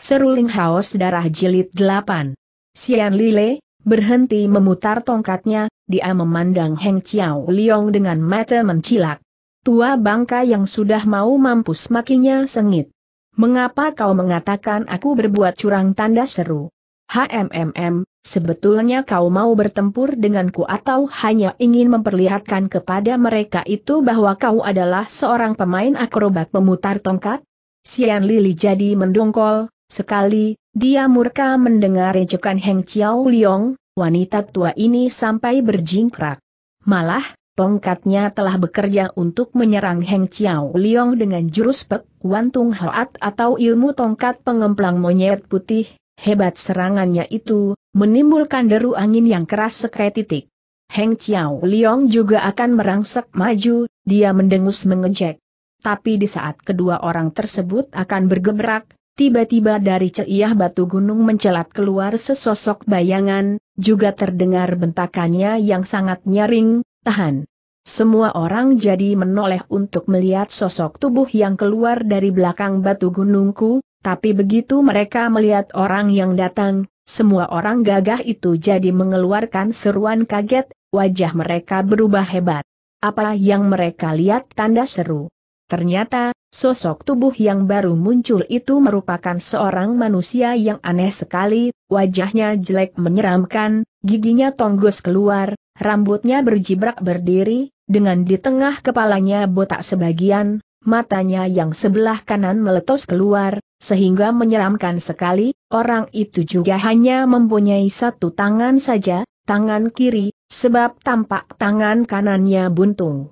Seruling haus Darah Jilid 8. Xian Lile, berhenti memutar tongkatnya, dia memandang Heng Chiao Liong dengan mata mencilak. Tua bangka yang sudah mau mampus makinya sengit. Mengapa kau mengatakan aku berbuat curang tanda seru? HMMM, sebetulnya kau mau bertempur denganku atau hanya ingin memperlihatkan kepada mereka itu bahwa kau adalah seorang pemain akrobat pemutar tongkat? Sian Lili jadi mendongkol, Sekali, dia murka mendengar ejekan Heng Chiao Liong, wanita tua ini sampai berjingkrak. Malah, tongkatnya telah bekerja untuk menyerang Heng Chiao Liong dengan jurus Pek Wan atau ilmu tongkat pengemplang monyet putih, hebat serangannya itu, menimbulkan deru angin yang keras sekai titik. Heng Chiao Liong juga akan merangsek maju, dia mendengus mengejek. Tapi di saat kedua orang tersebut akan bergebrak, Tiba-tiba dari ceiah batu gunung mencelat keluar sesosok bayangan, juga terdengar bentakannya yang sangat nyaring, tahan. Semua orang jadi menoleh untuk melihat sosok tubuh yang keluar dari belakang batu gunungku, tapi begitu mereka melihat orang yang datang, semua orang gagah itu jadi mengeluarkan seruan kaget, wajah mereka berubah hebat. Apa yang mereka lihat tanda seru. Ternyata, Sosok tubuh yang baru muncul itu merupakan seorang manusia yang aneh sekali, wajahnya jelek menyeramkan, giginya tonggos keluar, rambutnya berjibrak berdiri, dengan di tengah kepalanya botak sebagian, matanya yang sebelah kanan meletus keluar, sehingga menyeramkan sekali, orang itu juga hanya mempunyai satu tangan saja, tangan kiri, sebab tampak tangan kanannya buntung.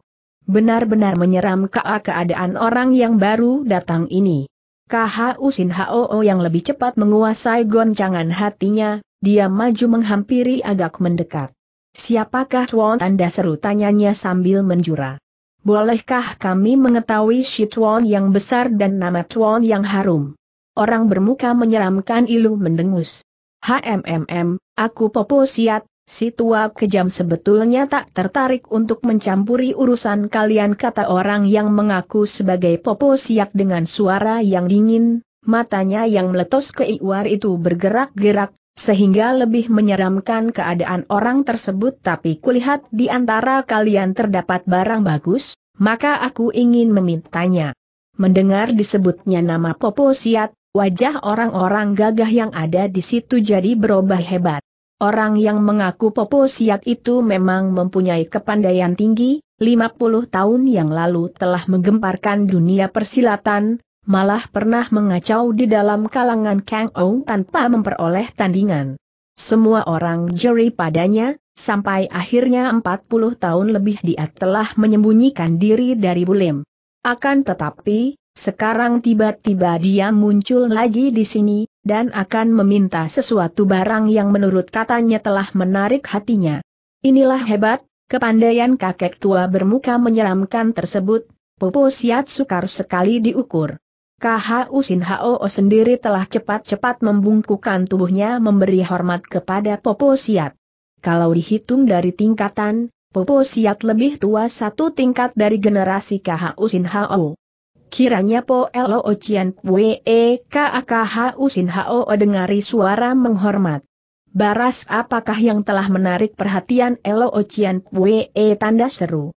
Benar-benar menyeramkan keadaan orang yang baru datang ini. KHU Sin HOO yang lebih cepat menguasai goncangan hatinya, dia maju menghampiri agak mendekat. Siapakah Tuan Anda seru tanyanya sambil menjura. Bolehkah kami mengetahui si Tuan yang besar dan nama Tuan yang harum? Orang bermuka menyeramkan ilu mendengus. HMMM, aku Popo Siat, Si tua kejam sebetulnya tak tertarik untuk mencampuri urusan kalian kata orang yang mengaku sebagai Popo Siak dengan suara yang dingin, matanya yang meletus ke Iwar itu bergerak-gerak, sehingga lebih menyeramkan keadaan orang tersebut tapi kulihat di antara kalian terdapat barang bagus, maka aku ingin memintanya. Mendengar disebutnya nama Popo siak, wajah orang-orang gagah yang ada di situ jadi berubah hebat. Orang yang mengaku Popo Siak itu memang mempunyai kepandaian tinggi, 50 tahun yang lalu telah menggemparkan dunia persilatan, malah pernah mengacau di dalam kalangan Kang Ou tanpa memperoleh tandingan. Semua orang juri padanya, sampai akhirnya 40 tahun lebih dia telah menyembunyikan diri dari Bulim. Akan tetapi, sekarang tiba-tiba dia muncul lagi di sini, dan akan meminta sesuatu barang yang menurut katanya telah menarik hatinya. Inilah hebat, kepandaian kakek tua bermuka menyeramkan tersebut, Popo Siat sukar sekali diukur. KHU Sin Hao sendiri telah cepat-cepat membungkukkan tubuhnya memberi hormat kepada Popo Siat. Kalau dihitung dari tingkatan, Popo Siat lebih tua satu tingkat dari generasi KHU Sin Hao. Kiranya Po elo Lo Ochian Pwe e KAKHU Usin Hao dengari suara menghormat. Baras apakah yang telah menarik perhatian elo Ochian Pwe e tanda seru.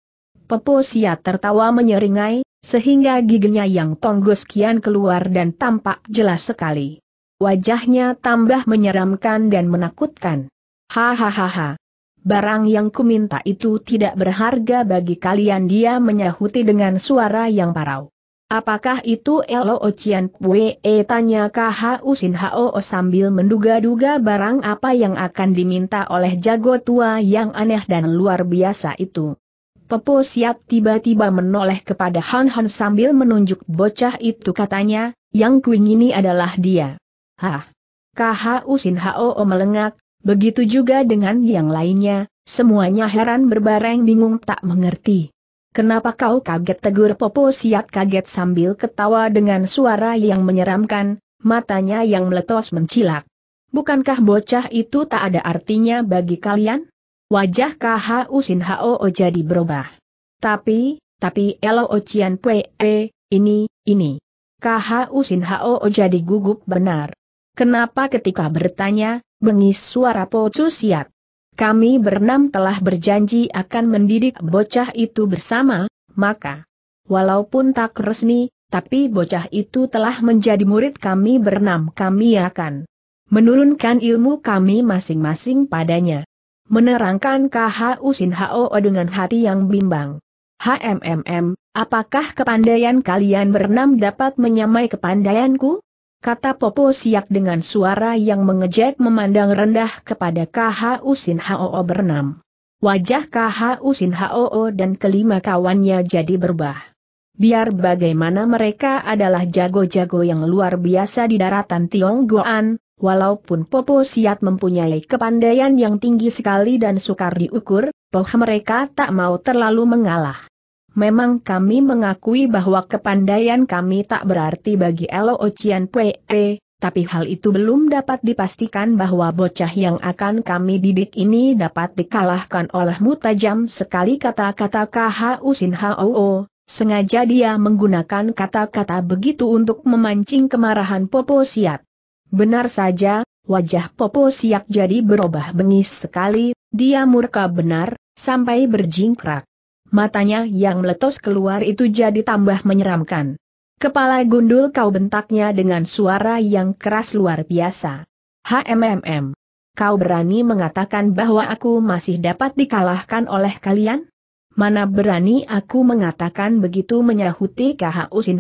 Pepo Sia tertawa menyeringai, sehingga giginya yang tonggos kian keluar dan tampak jelas sekali. Wajahnya tambah menyeramkan dan menakutkan. Hahaha. Barang yang kuminta itu tidak berharga bagi kalian dia menyahuti dengan suara yang parau. Apakah itu Elo Ocian Pue? E tanya KH Usin Hao sambil menduga-duga barang apa yang akan diminta oleh jago tua yang aneh dan luar biasa itu. Pepo Siat tiba-tiba menoleh kepada Han Han sambil menunjuk bocah itu katanya, yang kuing ini adalah dia. Hah? KH Usin Hao melengak, begitu juga dengan yang lainnya, semuanya heran berbareng bingung tak mengerti. Kenapa kau kaget tegur Popo Siat kaget sambil ketawa dengan suara yang menyeramkan, matanya yang meletos mencilak. Bukankah bocah itu tak ada artinya bagi kalian? Wajah KH Usin Hoo jadi berubah. Tapi, tapi Elo Ocian e, ini, ini. KH Usin Hoo jadi gugup benar. Kenapa ketika bertanya, bengis suara Pocu Siat kami berenam telah berjanji akan mendidik bocah itu bersama, maka, walaupun tak resmi, tapi bocah itu telah menjadi murid kami berenam kami akan menurunkan ilmu kami masing-masing padanya. Menerangkan KHU Usin Hao dengan hati yang bimbang. HMMM, apakah kepandaian kalian berenam dapat menyamai kepandaianku? kata Popo Siak dengan suara yang mengejek memandang rendah kepada KHU Usin Hoo bernam. Wajah KHU Usin Hoo dan kelima kawannya jadi berubah. Biar bagaimana mereka adalah jago-jago yang luar biasa di daratan Tionggoan, Walaupun Popo Siat mempunyai kepandaian yang tinggi sekali dan sukar diukur, toh mereka tak mau terlalu mengalah. Memang kami mengakui bahwa kepandaian kami tak berarti bagi Elo Ocean Pue, tapi hal itu belum dapat dipastikan bahwa bocah yang akan kami didik ini dapat dikalahkan olehmu tajam sekali kata-kata KHU Sin Hoo. Sengaja dia menggunakan kata-kata begitu untuk memancing kemarahan Popo Siak. Benar saja, wajah Popo Siak jadi berubah bengis sekali, dia murka benar, sampai berjingkrak matanya yang meletus keluar itu jadi tambah menyeramkan. Kepala gundul kau bentaknya dengan suara yang keras luar biasa. HMMM. Kau berani mengatakan bahwa aku masih dapat dikalahkan oleh kalian? Mana berani aku mengatakan begitu menyahuti KHU Usin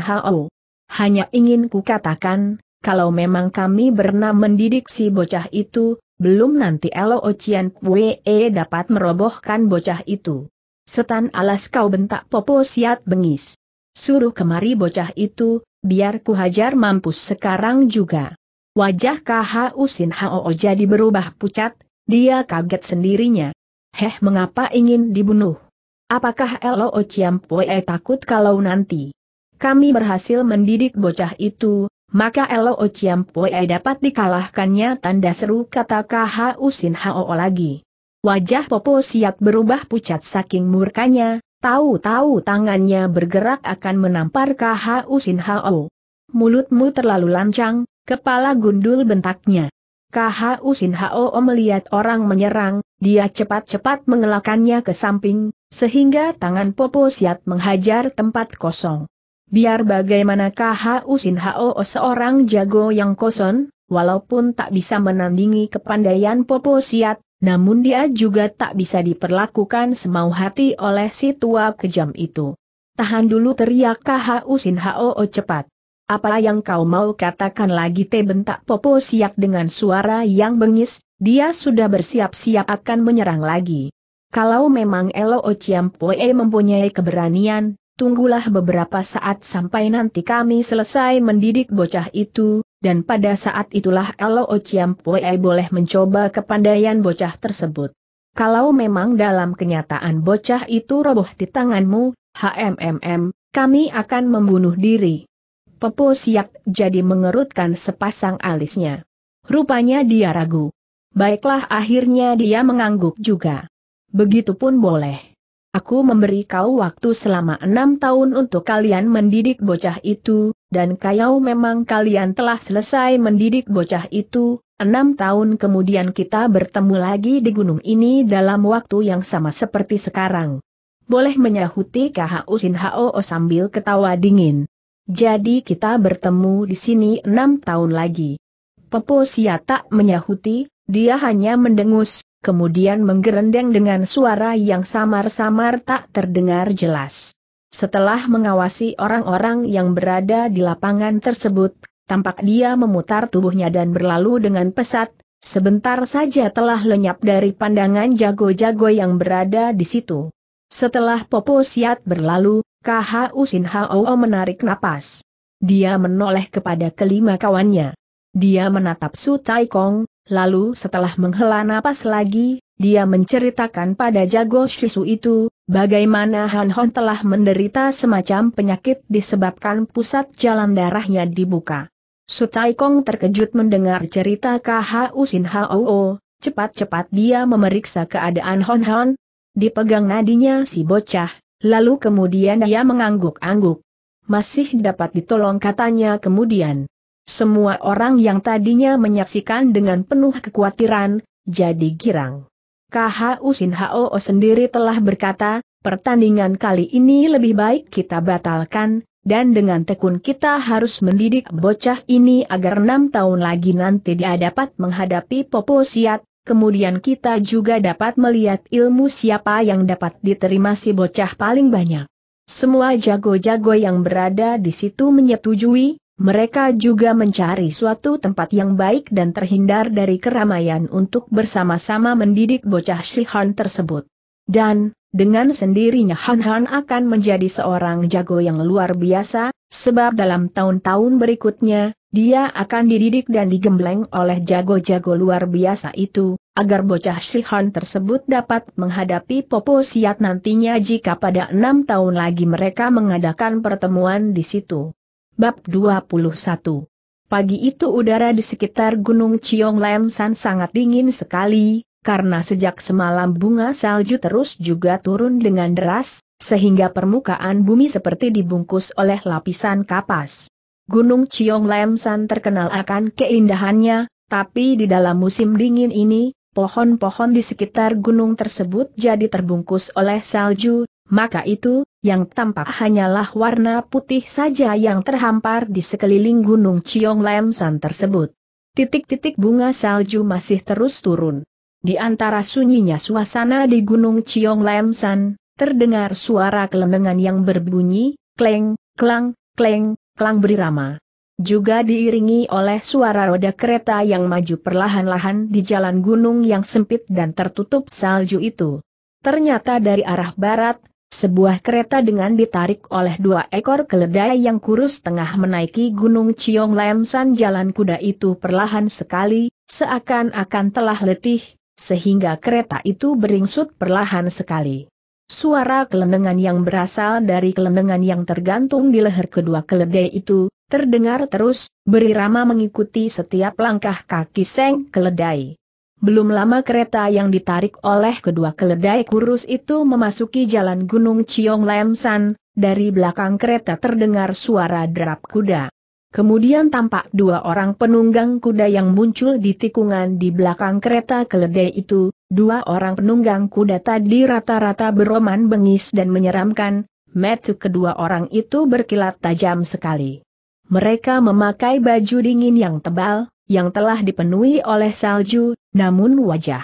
Hanya ingin kukatakan, kalau memang kami bernam mendidik si bocah itu, belum nanti Elo Ocean Pue dapat merobohkan bocah itu. Setan alas kau bentak Popo Siat bengis. Suruh kemari bocah itu, biar ku hajar mampus sekarang juga. Wajah KH Usin HOO jadi berubah pucat, dia kaget sendirinya. Heh mengapa ingin dibunuh? Apakah Lo Ciampoe takut kalau nanti kami berhasil mendidik bocah itu, maka Lo Ciampoe dapat dikalahkannya tanda seru kata KH Usin HOO lagi. Wajah Popo siap berubah pucat saking murkanya, tahu-tahu tangannya bergerak akan menampar KHU Sin Hao. Mulutmu terlalu lancang, kepala gundul bentaknya. KHU Sin Hao melihat orang menyerang, dia cepat-cepat mengelakannya ke samping, sehingga tangan Popo Siat menghajar tempat kosong. Biar bagaimana KHU Sin Hao seorang jago yang kosong, walaupun tak bisa menandingi kepandaian Popo Siat, namun dia juga tak bisa diperlakukan semau hati oleh si tua kejam itu. Tahan dulu teriak KHU Sin HOO cepat. Apa yang kau mau katakan lagi te bentak Popo siap dengan suara yang bengis, dia sudah bersiap-siap akan menyerang lagi. Kalau memang Elo Ociampoe mempunyai keberanian, tunggulah beberapa saat sampai nanti kami selesai mendidik bocah itu, dan pada saat itulah Elo Pue boleh mencoba kepandaian bocah tersebut. Kalau memang dalam kenyataan bocah itu roboh di tanganmu, HMMM, kami akan membunuh diri. Pepo siap jadi mengerutkan sepasang alisnya. Rupanya dia ragu. Baiklah akhirnya dia mengangguk juga. Begitupun boleh. Aku memberi kau waktu selama enam tahun untuk kalian mendidik bocah itu, dan kayau memang kalian telah selesai mendidik bocah itu, enam tahun kemudian kita bertemu lagi di gunung ini dalam waktu yang sama seperti sekarang. Boleh menyahuti KHU Sin Hao sambil ketawa dingin. Jadi kita bertemu di sini enam tahun lagi. Pepo Sia tak menyahuti, dia hanya mendengus, kemudian menggerendeng dengan suara yang samar-samar tak terdengar jelas. Setelah mengawasi orang-orang yang berada di lapangan tersebut, tampak dia memutar tubuhnya dan berlalu dengan pesat, sebentar saja telah lenyap dari pandangan jago-jago yang berada di situ. Setelah Popo Siat berlalu, KH Usin Hao menarik napas. Dia menoleh kepada kelima kawannya. Dia menatap Su Tai Kong, lalu setelah menghela napas lagi, dia menceritakan pada jago Shisu itu, bagaimana Han Hon telah menderita semacam penyakit disebabkan pusat jalan darahnya dibuka. Sutai Kong terkejut mendengar cerita KH Usin Hao, cepat-cepat dia memeriksa keadaan Hon Hon, dipegang nadinya si bocah, lalu kemudian dia mengangguk-angguk. Masih dapat ditolong katanya kemudian. Semua orang yang tadinya menyaksikan dengan penuh kekhawatiran, jadi girang. KH Usin HOO sendiri telah berkata, pertandingan kali ini lebih baik kita batalkan, dan dengan tekun kita harus mendidik bocah ini agar enam tahun lagi nanti dia dapat menghadapi Popo Siat, kemudian kita juga dapat melihat ilmu siapa yang dapat diterima si bocah paling banyak. Semua jago-jago yang berada di situ menyetujui, mereka juga mencari suatu tempat yang baik dan terhindar dari keramaian untuk bersama-sama mendidik bocah Shihan tersebut. Dan, dengan sendirinya Han Han akan menjadi seorang jago yang luar biasa, sebab dalam tahun-tahun berikutnya, dia akan dididik dan digembleng oleh jago-jago luar biasa itu, agar bocah Shihan tersebut dapat menghadapi Popo Siat nantinya jika pada enam tahun lagi mereka mengadakan pertemuan di situ. Bab 21 Pagi itu udara di sekitar Gunung Chiong lem San sangat dingin sekali, karena sejak semalam bunga salju terus juga turun dengan deras, sehingga permukaan bumi seperti dibungkus oleh lapisan kapas. Gunung Chiong lem San terkenal akan keindahannya, tapi di dalam musim dingin ini, pohon-pohon di sekitar gunung tersebut jadi terbungkus oleh salju, maka itu, yang tampak hanyalah warna putih saja yang terhampar di sekeliling gunung Ciong Lam San tersebut. Titik-titik bunga salju masih terus turun. Di antara sunyinya suasana di gunung Ciong Lam San, terdengar suara kelenengan yang berbunyi, kleng, klang, kleng, klang berirama. Juga diiringi oleh suara roda kereta yang maju perlahan-lahan di jalan gunung yang sempit dan tertutup salju itu. Ternyata dari arah barat, sebuah kereta dengan ditarik oleh dua ekor keledai yang kurus tengah menaiki gunung Ciong Lemsan jalan kuda itu perlahan sekali, seakan-akan telah letih, sehingga kereta itu beringsut perlahan sekali. Suara kelendengan yang berasal dari kelendengan yang tergantung di leher kedua keledai itu, terdengar terus, berirama mengikuti setiap langkah kaki seng keledai. Belum lama kereta yang ditarik oleh kedua keledai kurus itu memasuki jalan Gunung Ciong Lemsan, dari belakang kereta terdengar suara derap kuda. Kemudian tampak dua orang penunggang kuda yang muncul di tikungan di belakang kereta keledai itu, dua orang penunggang kuda tadi rata-rata beroman bengis dan menyeramkan, metu kedua orang itu berkilat tajam sekali. Mereka memakai baju dingin yang tebal, yang telah dipenuhi oleh salju, namun wajah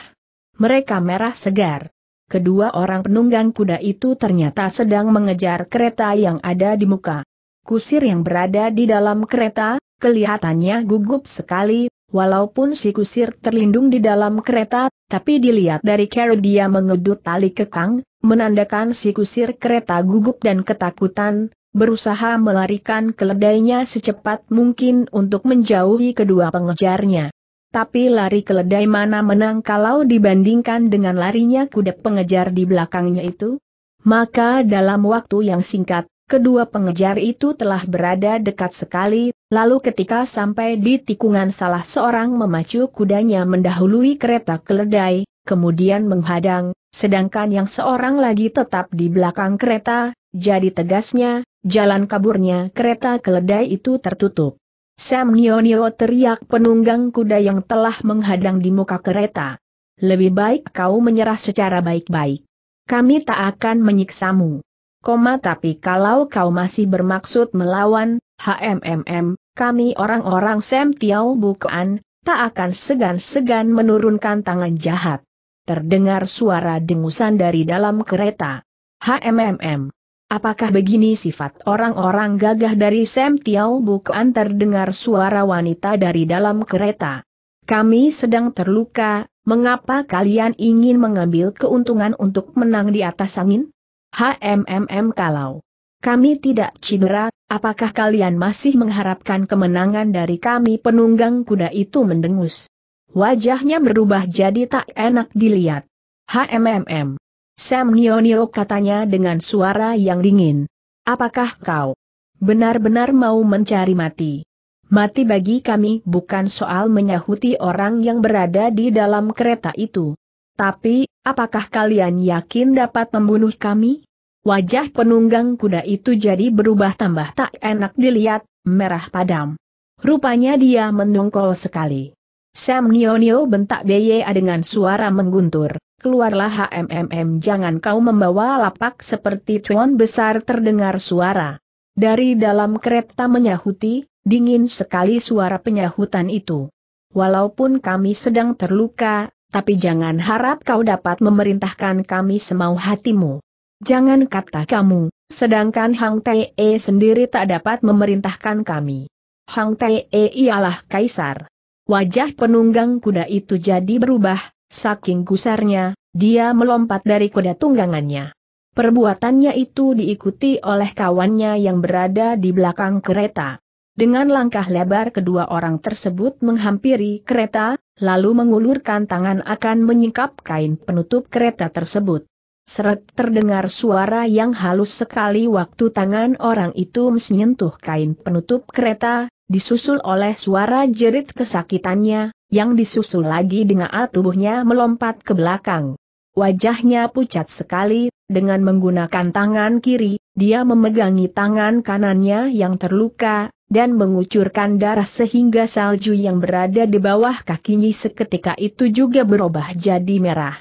mereka merah segar. Kedua orang penunggang kuda itu ternyata sedang mengejar kereta yang ada di muka. Kusir yang berada di dalam kereta, kelihatannya gugup sekali, walaupun si kusir terlindung di dalam kereta, tapi dilihat dari cara dia mengedut tali kekang, menandakan si kusir kereta gugup dan ketakutan, berusaha melarikan keledainya secepat mungkin untuk menjauhi kedua pengejarnya. Tapi lari keledai mana menang kalau dibandingkan dengan larinya kuda pengejar di belakangnya itu? Maka dalam waktu yang singkat, kedua pengejar itu telah berada dekat sekali, lalu ketika sampai di tikungan salah seorang memacu kudanya mendahului kereta keledai, kemudian menghadang, sedangkan yang seorang lagi tetap di belakang kereta, jadi tegasnya, jalan kaburnya kereta keledai itu tertutup. Sam Nionio teriak penunggang kuda yang telah menghadang di muka kereta. Lebih baik kau menyerah secara baik-baik. Kami tak akan menyiksamu. Koma tapi kalau kau masih bermaksud melawan, HMMM, kami orang-orang Sam Tiau bukan, tak akan segan-segan menurunkan tangan jahat. Terdengar suara dengusan dari dalam kereta. HMMM. Apakah begini sifat orang-orang gagah dari Sam Tiao bukan terdengar suara wanita dari dalam kereta? Kami sedang terluka, mengapa kalian ingin mengambil keuntungan untuk menang di atas angin? HMMM kalau kami tidak cedera, apakah kalian masih mengharapkan kemenangan dari kami penunggang kuda itu mendengus? Wajahnya berubah jadi tak enak dilihat. HMMM Sam Nionio katanya dengan suara yang dingin. Apakah kau benar-benar mau mencari mati? Mati bagi kami bukan soal menyahuti orang yang berada di dalam kereta itu. Tapi, apakah kalian yakin dapat membunuh kami? Wajah penunggang kuda itu jadi berubah tambah tak enak dilihat, merah padam. Rupanya dia mendongkol sekali. Sam Nionio bentak Beya dengan suara mengguntur. Keluarlah HMMM jangan kau membawa lapak seperti tuan besar terdengar suara. Dari dalam kereta menyahuti, dingin sekali suara penyahutan itu. Walaupun kami sedang terluka, tapi jangan harap kau dapat memerintahkan kami semau hatimu. Jangan kata kamu, sedangkan Hang e sendiri tak dapat memerintahkan kami. Hang e ialah kaisar. Wajah penunggang kuda itu jadi berubah, Saking gusarnya, dia melompat dari kuda tunggangannya. Perbuatannya itu diikuti oleh kawannya yang berada di belakang kereta. Dengan langkah lebar kedua orang tersebut menghampiri kereta, lalu mengulurkan tangan akan menyingkap kain penutup kereta tersebut. Seret terdengar suara yang halus sekali waktu tangan orang itu menyentuh kain penutup kereta, disusul oleh suara jerit kesakitannya, yang disusul lagi dengan tubuhnya melompat ke belakang. Wajahnya pucat sekali, dengan menggunakan tangan kiri, dia memegangi tangan kanannya yang terluka, dan mengucurkan darah sehingga salju yang berada di bawah kakinya seketika itu juga berubah jadi merah.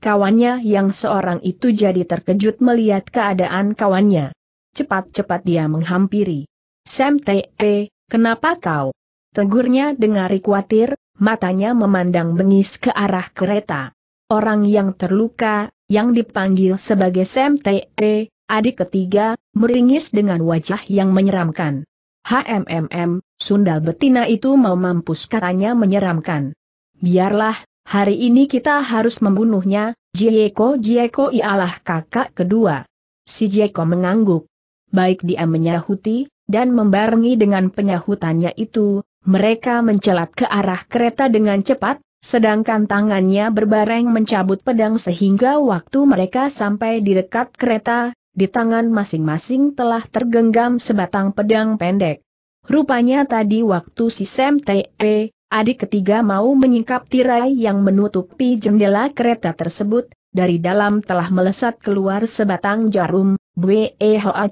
Kawannya yang seorang itu jadi terkejut melihat keadaan kawannya. Cepat-cepat dia menghampiri. Sam T.E., kenapa kau? Tegurnya dengar khawatir, matanya memandang bengis ke arah kereta. Orang yang terluka, yang dipanggil sebagai Sam E, adik ketiga, meringis dengan wajah yang menyeramkan. HMMM, sundal betina itu mau mampus katanya menyeramkan. Biarlah, hari ini kita harus membunuhnya, Jieko Jieko ialah kakak kedua. Si Jieko mengangguk. Baik dia menyahuti, dan membarengi dengan penyahutannya itu, mereka mencelat ke arah kereta dengan cepat, sedangkan tangannya berbareng mencabut pedang sehingga waktu mereka sampai di dekat kereta, di tangan masing-masing telah tergenggam sebatang pedang pendek. Rupanya tadi waktu si Sam T.E., adik ketiga mau menyingkap tirai yang menutupi jendela kereta tersebut, dari dalam telah melesat keluar sebatang jarum, Bwe Hoa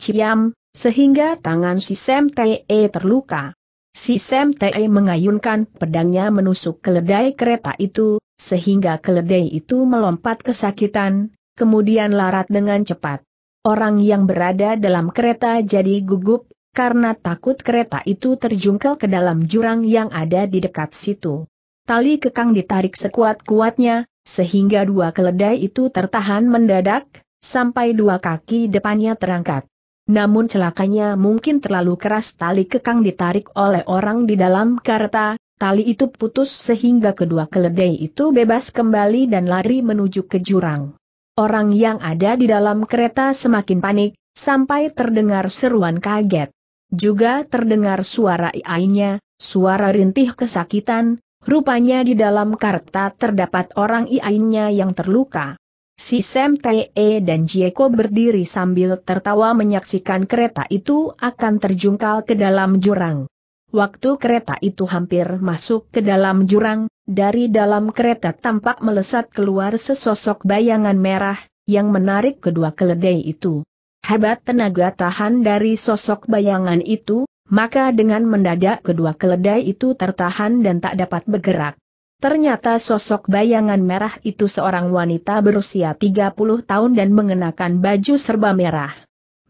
sehingga tangan si Sam T.E. terluka. Si Sam Tae mengayunkan pedangnya menusuk keledai kereta itu, sehingga keledai itu melompat kesakitan, kemudian larat dengan cepat. Orang yang berada dalam kereta jadi gugup, karena takut kereta itu terjungkel ke dalam jurang yang ada di dekat situ. Tali kekang ditarik sekuat-kuatnya, sehingga dua keledai itu tertahan mendadak, sampai dua kaki depannya terangkat. Namun celakanya mungkin terlalu keras tali kekang ditarik oleh orang di dalam kereta, tali itu putus sehingga kedua keledai itu bebas kembali dan lari menuju ke jurang. Orang yang ada di dalam kereta semakin panik, sampai terdengar seruan kaget. Juga terdengar suara iainya, suara rintih kesakitan, rupanya di dalam kereta terdapat orang iainya yang terluka. Si Sam Pe dan Jieko berdiri sambil tertawa menyaksikan kereta itu akan terjungkal ke dalam jurang. Waktu kereta itu hampir masuk ke dalam jurang, dari dalam kereta tampak melesat keluar sesosok bayangan merah, yang menarik kedua keledai itu. Hebat tenaga tahan dari sosok bayangan itu, maka dengan mendadak kedua keledai itu tertahan dan tak dapat bergerak. Ternyata sosok bayangan merah itu seorang wanita berusia 30 tahun dan mengenakan baju serba merah.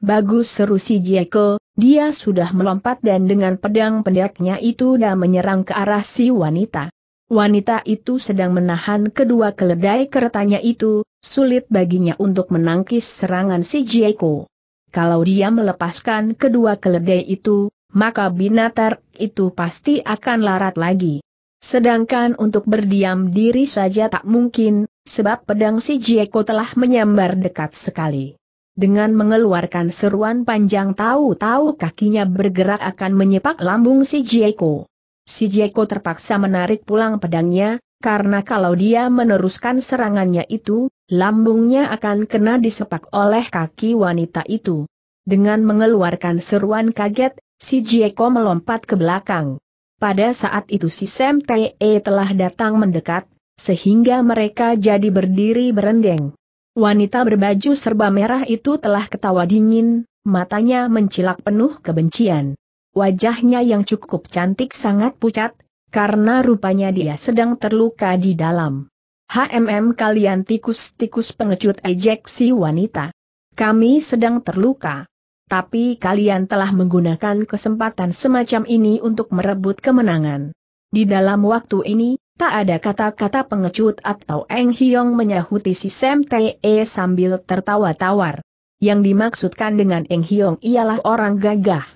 Bagus seru si Jieko, dia sudah melompat dan dengan pedang pendeknya itu dah menyerang ke arah si wanita. Wanita itu sedang menahan kedua keledai keretanya itu, sulit baginya untuk menangkis serangan si Jieko. Kalau dia melepaskan kedua keledai itu, maka binatar itu pasti akan larat lagi. Sedangkan untuk berdiam diri saja tak mungkin, sebab pedang si Jieko telah menyambar dekat sekali. Dengan mengeluarkan seruan panjang tahu-tahu kakinya bergerak akan menyepak lambung si Jieko. Si Jieko terpaksa menarik pulang pedangnya, karena kalau dia meneruskan serangannya itu, lambungnya akan kena disepak oleh kaki wanita itu. Dengan mengeluarkan seruan kaget, si Jieko melompat ke belakang. Pada saat itu si Sam Te telah datang mendekat, sehingga mereka jadi berdiri berendeng. Wanita berbaju serba merah itu telah ketawa dingin, matanya mencilak penuh kebencian. Wajahnya yang cukup cantik sangat pucat, karena rupanya dia sedang terluka di dalam. HMM kalian tikus-tikus pengecut ejeksi wanita. Kami sedang terluka. Tapi kalian telah menggunakan kesempatan semacam ini untuk merebut kemenangan. Di dalam waktu ini, tak ada kata-kata pengecut atau Eng Hiong menyahuti si Sam Te sambil tertawa tawar. Yang dimaksudkan dengan Eng Hiong ialah orang gagah.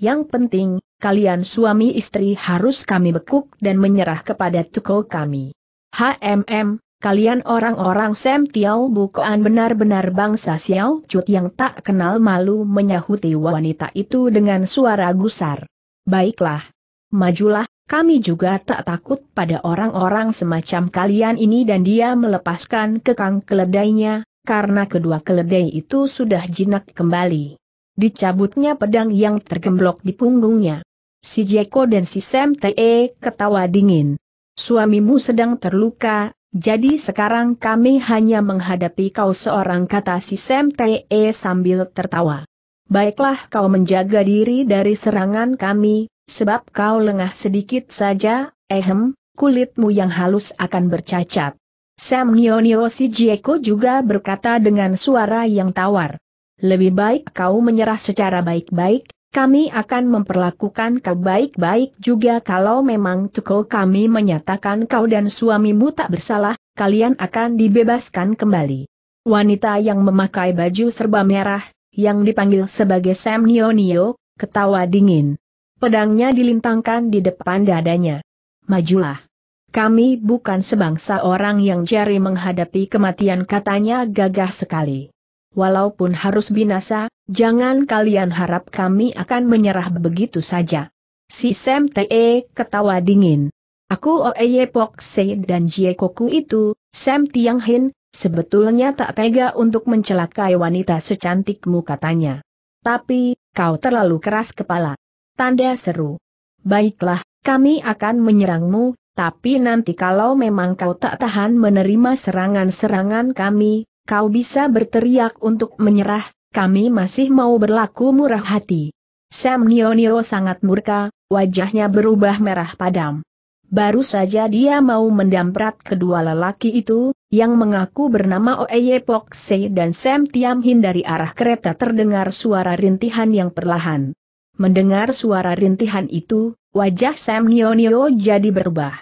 Yang penting, kalian suami istri harus kami bekuk dan menyerah kepada tukul kami. HMM, Kalian orang-orang Sam Tiao bukan benar-benar bangsa Xiao Cut yang tak kenal malu menyahuti wanita itu dengan suara gusar. Baiklah. Majulah, kami juga tak takut pada orang-orang semacam kalian ini dan dia melepaskan kekang keledainya, karena kedua keledai itu sudah jinak kembali. Dicabutnya pedang yang tergemblok di punggungnya. Si Jeko dan si Sam Te ketawa dingin. Suamimu sedang terluka, jadi sekarang kami hanya menghadapi kau seorang kata si Sam Te sambil tertawa. Baiklah kau menjaga diri dari serangan kami, sebab kau lengah sedikit saja, ehem, kulitmu yang halus akan bercacat. Sam Nionio si Jieko juga berkata dengan suara yang tawar. Lebih baik kau menyerah secara baik-baik, kami akan memperlakukan kau baik-baik juga kalau memang cukup kami menyatakan kau dan suamimu tak bersalah, kalian akan dibebaskan kembali. Wanita yang memakai baju serba merah, yang dipanggil sebagai Sam Nio Nio, ketawa dingin. Pedangnya dilintangkan di depan dadanya. Majulah. Kami bukan sebangsa orang yang jari menghadapi kematian katanya gagah sekali walaupun harus binasa, jangan kalian harap kami akan menyerah begitu saja. Si Sam Te ketawa dingin. Aku Oeye Pok Se dan Jie Koku itu, Sam Tiang Hin, sebetulnya tak tega untuk mencelakai wanita secantikmu katanya. Tapi, kau terlalu keras kepala. Tanda seru. Baiklah, kami akan menyerangmu, tapi nanti kalau memang kau tak tahan menerima serangan-serangan kami, Kau bisa berteriak untuk menyerah, kami masih mau berlaku murah hati. Sam Nionio sangat murka, wajahnya berubah merah padam. Baru saja dia mau mendamprat kedua lelaki itu, yang mengaku bernama Oeye Pokse dan Sam Tiam Hin dari arah kereta terdengar suara rintihan yang perlahan. Mendengar suara rintihan itu, wajah Sam Nionio jadi berubah.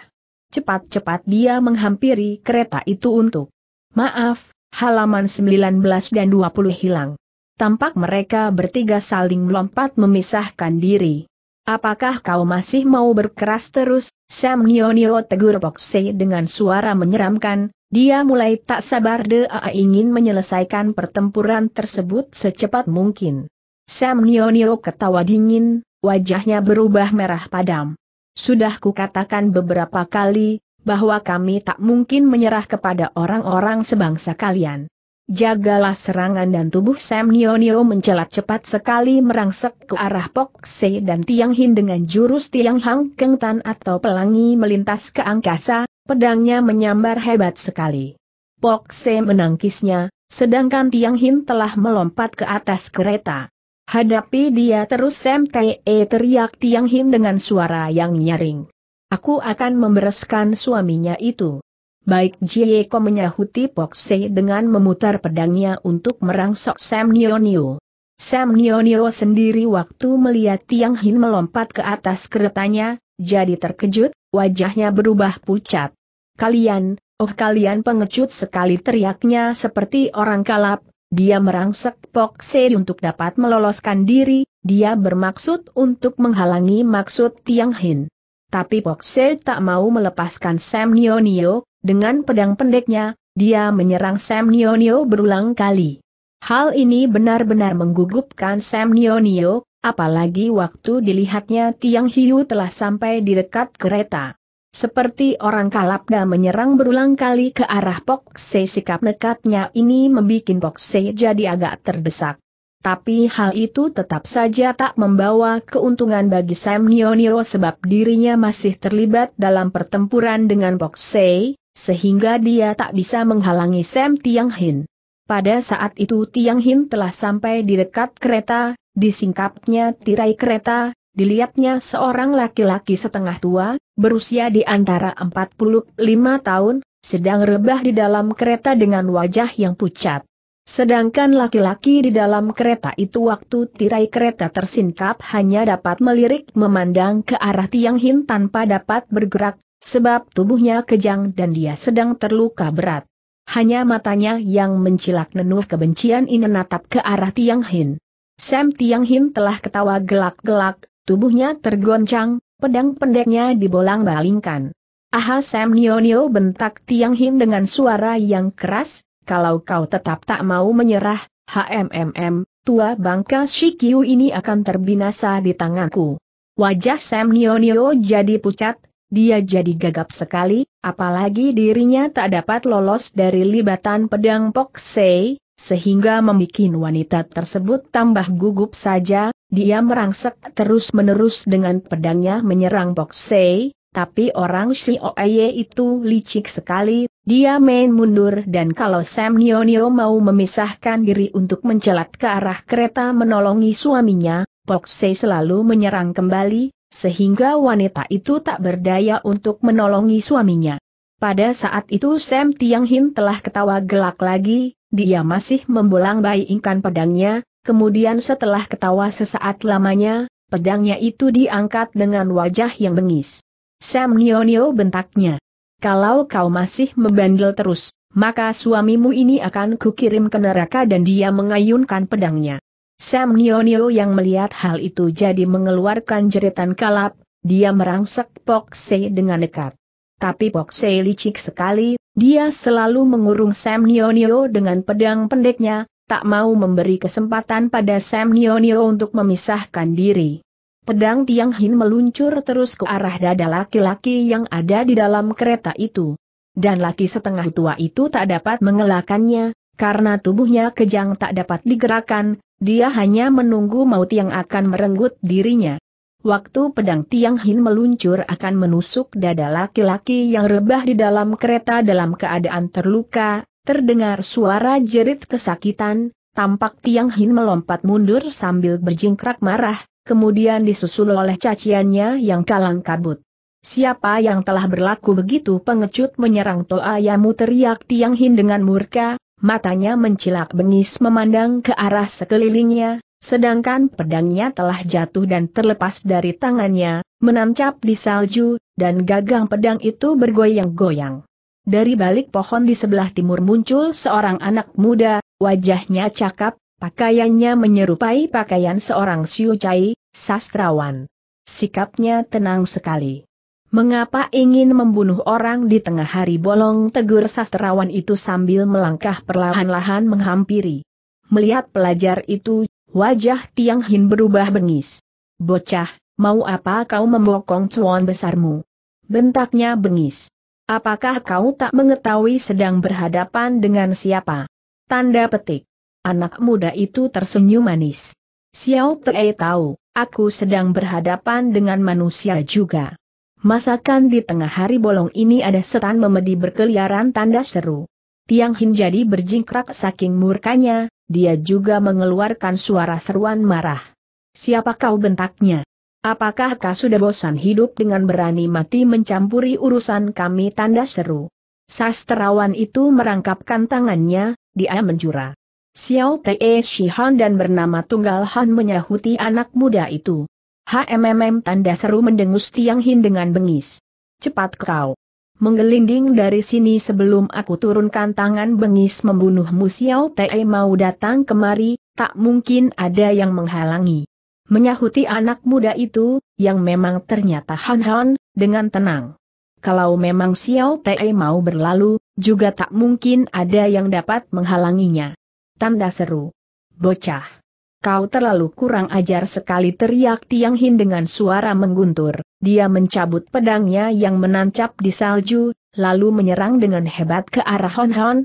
Cepat-cepat dia menghampiri kereta itu untuk, maaf, halaman 19 dan 20 hilang. Tampak mereka bertiga saling melompat memisahkan diri. Apakah kau masih mau berkeras terus? Sam Nionio tegur Pokse dengan suara menyeramkan, dia mulai tak sabar dea ingin menyelesaikan pertempuran tersebut secepat mungkin. Sam Nionio ketawa dingin, wajahnya berubah merah padam. Sudah kukatakan beberapa kali, bahwa kami tak mungkin menyerah kepada orang-orang sebangsa kalian. Jagalah serangan dan tubuh Sam Nionio mencelat cepat sekali merangsek ke arah Pok Se dan Tiang Hin dengan jurus Tiang Hang Keng Tan atau pelangi melintas ke angkasa, pedangnya menyambar hebat sekali. Pok Se menangkisnya, sedangkan Tiang Hin telah melompat ke atas kereta. Hadapi dia terus Sam Te teriak Tiang Hin dengan suara yang nyaring. Aku akan membereskan suaminya itu. Baik Jieko menyahuti Pokse dengan memutar pedangnya untuk merangsok Sam Nionio. Sam Nionio sendiri waktu melihat Tiang Hin melompat ke atas keretanya, jadi terkejut, wajahnya berubah pucat. Kalian, oh kalian pengecut sekali teriaknya seperti orang kalap, dia merangsek Se untuk dapat meloloskan diri, dia bermaksud untuk menghalangi maksud Tiang Hin. Tapi Pokse tak mau melepaskan Sam Nionio, dengan pedang pendeknya, dia menyerang Sam Nionio berulang kali. Hal ini benar-benar menggugupkan Sam Nionio, apalagi waktu dilihatnya Tiang Hiu telah sampai di dekat kereta. Seperti orang kalap dan menyerang berulang kali ke arah Pokse sikap nekatnya ini membuat Pokse jadi agak terdesak tapi hal itu tetap saja tak membawa keuntungan bagi Sam Nionio sebab dirinya masih terlibat dalam pertempuran dengan Sei, sehingga dia tak bisa menghalangi Sam Tiang Hin. Pada saat itu Tiang Hin telah sampai di dekat kereta, disingkapnya tirai kereta, dilihatnya seorang laki-laki setengah tua, berusia di antara 45 tahun, sedang rebah di dalam kereta dengan wajah yang pucat. Sedangkan laki-laki di dalam kereta itu waktu tirai kereta tersingkap hanya dapat melirik memandang ke arah Tiang Hin tanpa dapat bergerak, sebab tubuhnya kejang dan dia sedang terluka berat. Hanya matanya yang mencilak nenuh kebencian ini menatap ke arah Tiang Hin. Sam Tiang Hin telah ketawa gelak-gelak, tubuhnya tergoncang, pedang pendeknya dibolang-balingkan. Aha Sam Nio Nio bentak Tiang Hin dengan suara yang keras, kalau kau tetap tak mau menyerah, HMMM, tua bangka Shikiu ini akan terbinasa di tanganku. Wajah Sam Nionio jadi pucat, dia jadi gagap sekali, apalagi dirinya tak dapat lolos dari libatan pedang Sei, sehingga membuat wanita tersebut tambah gugup saja, dia merangsek terus-menerus dengan pedangnya menyerang Sei, tapi orang si Oye itu licik sekali, dia main mundur dan kalau Sam Nionio mau memisahkan diri untuk mencelat ke arah kereta menolongi suaminya, Pokse selalu menyerang kembali, sehingga wanita itu tak berdaya untuk menolongi suaminya. Pada saat itu Sam Tiang Hin telah ketawa gelak lagi, dia masih membolang bayingkan pedangnya, kemudian setelah ketawa sesaat lamanya, pedangnya itu diangkat dengan wajah yang bengis. Sam Nionio bentaknya. Kalau kau masih membandel terus, maka suamimu ini akan kukirim ke neraka dan dia mengayunkan pedangnya. Sam Nionio yang melihat hal itu jadi mengeluarkan jeritan kalap, dia merangsek Se dengan dekat. Tapi Se licik sekali, dia selalu mengurung Sam Nionio dengan pedang pendeknya, tak mau memberi kesempatan pada Sam Nionio untuk memisahkan diri. Pedang Tiang Hin meluncur terus ke arah dada laki-laki yang ada di dalam kereta itu. Dan laki setengah tua itu tak dapat mengelakannya, karena tubuhnya kejang tak dapat digerakkan, dia hanya menunggu maut yang akan merenggut dirinya. Waktu pedang Tiang Hin meluncur akan menusuk dada laki-laki yang rebah di dalam kereta dalam keadaan terluka, terdengar suara jerit kesakitan, tampak Tiang Hin melompat mundur sambil berjingkrak marah, kemudian disusul oleh caciannya yang kalang kabut. Siapa yang telah berlaku begitu pengecut menyerang Toa Yamu teriak Tiang Hin dengan murka, matanya mencilak bengis memandang ke arah sekelilingnya, sedangkan pedangnya telah jatuh dan terlepas dari tangannya, menancap di salju, dan gagang pedang itu bergoyang-goyang. Dari balik pohon di sebelah timur muncul seorang anak muda, wajahnya cakap, Pakaiannya menyerupai pakaian seorang Siu Cai, Sastrawan. Sikapnya tenang sekali. Mengapa ingin membunuh orang di tengah hari bolong tegur sastrawan itu sambil melangkah perlahan-lahan menghampiri. Melihat pelajar itu, wajah Tiang Hin berubah bengis. Bocah, mau apa kau membokong cuan besarmu? Bentaknya bengis. Apakah kau tak mengetahui sedang berhadapan dengan siapa? Tanda petik. Anak muda itu tersenyum manis. Xiao Tei tahu. Aku sedang berhadapan dengan manusia juga. Masakan di tengah hari bolong ini ada setan memedi berkeliaran tanda seru. Tiang Hin jadi berjingkrak saking murkanya, dia juga mengeluarkan suara seruan marah. Siapa kau bentaknya? Apakah kau sudah bosan hidup dengan berani mati mencampuri urusan kami tanda seru? Sastrawan itu merangkapkan tangannya, dia menjura. Xiao Te Shihan dan bernama Tunggal Han menyahuti anak muda itu. HMMM tanda seru mendengus Tiang Hin dengan bengis. Cepat kau. Menggelinding dari sini sebelum aku turunkan tangan bengis membunuhmu Xiao Te mau datang kemari, tak mungkin ada yang menghalangi. Menyahuti anak muda itu, yang memang ternyata Han Han, dengan tenang. Kalau memang Xiao Te mau berlalu, juga tak mungkin ada yang dapat menghalanginya tanda seru. Bocah. Kau terlalu kurang ajar sekali teriak Tiang Hin dengan suara mengguntur. Dia mencabut pedangnya yang menancap di salju, lalu menyerang dengan hebat ke arah Hon Hon.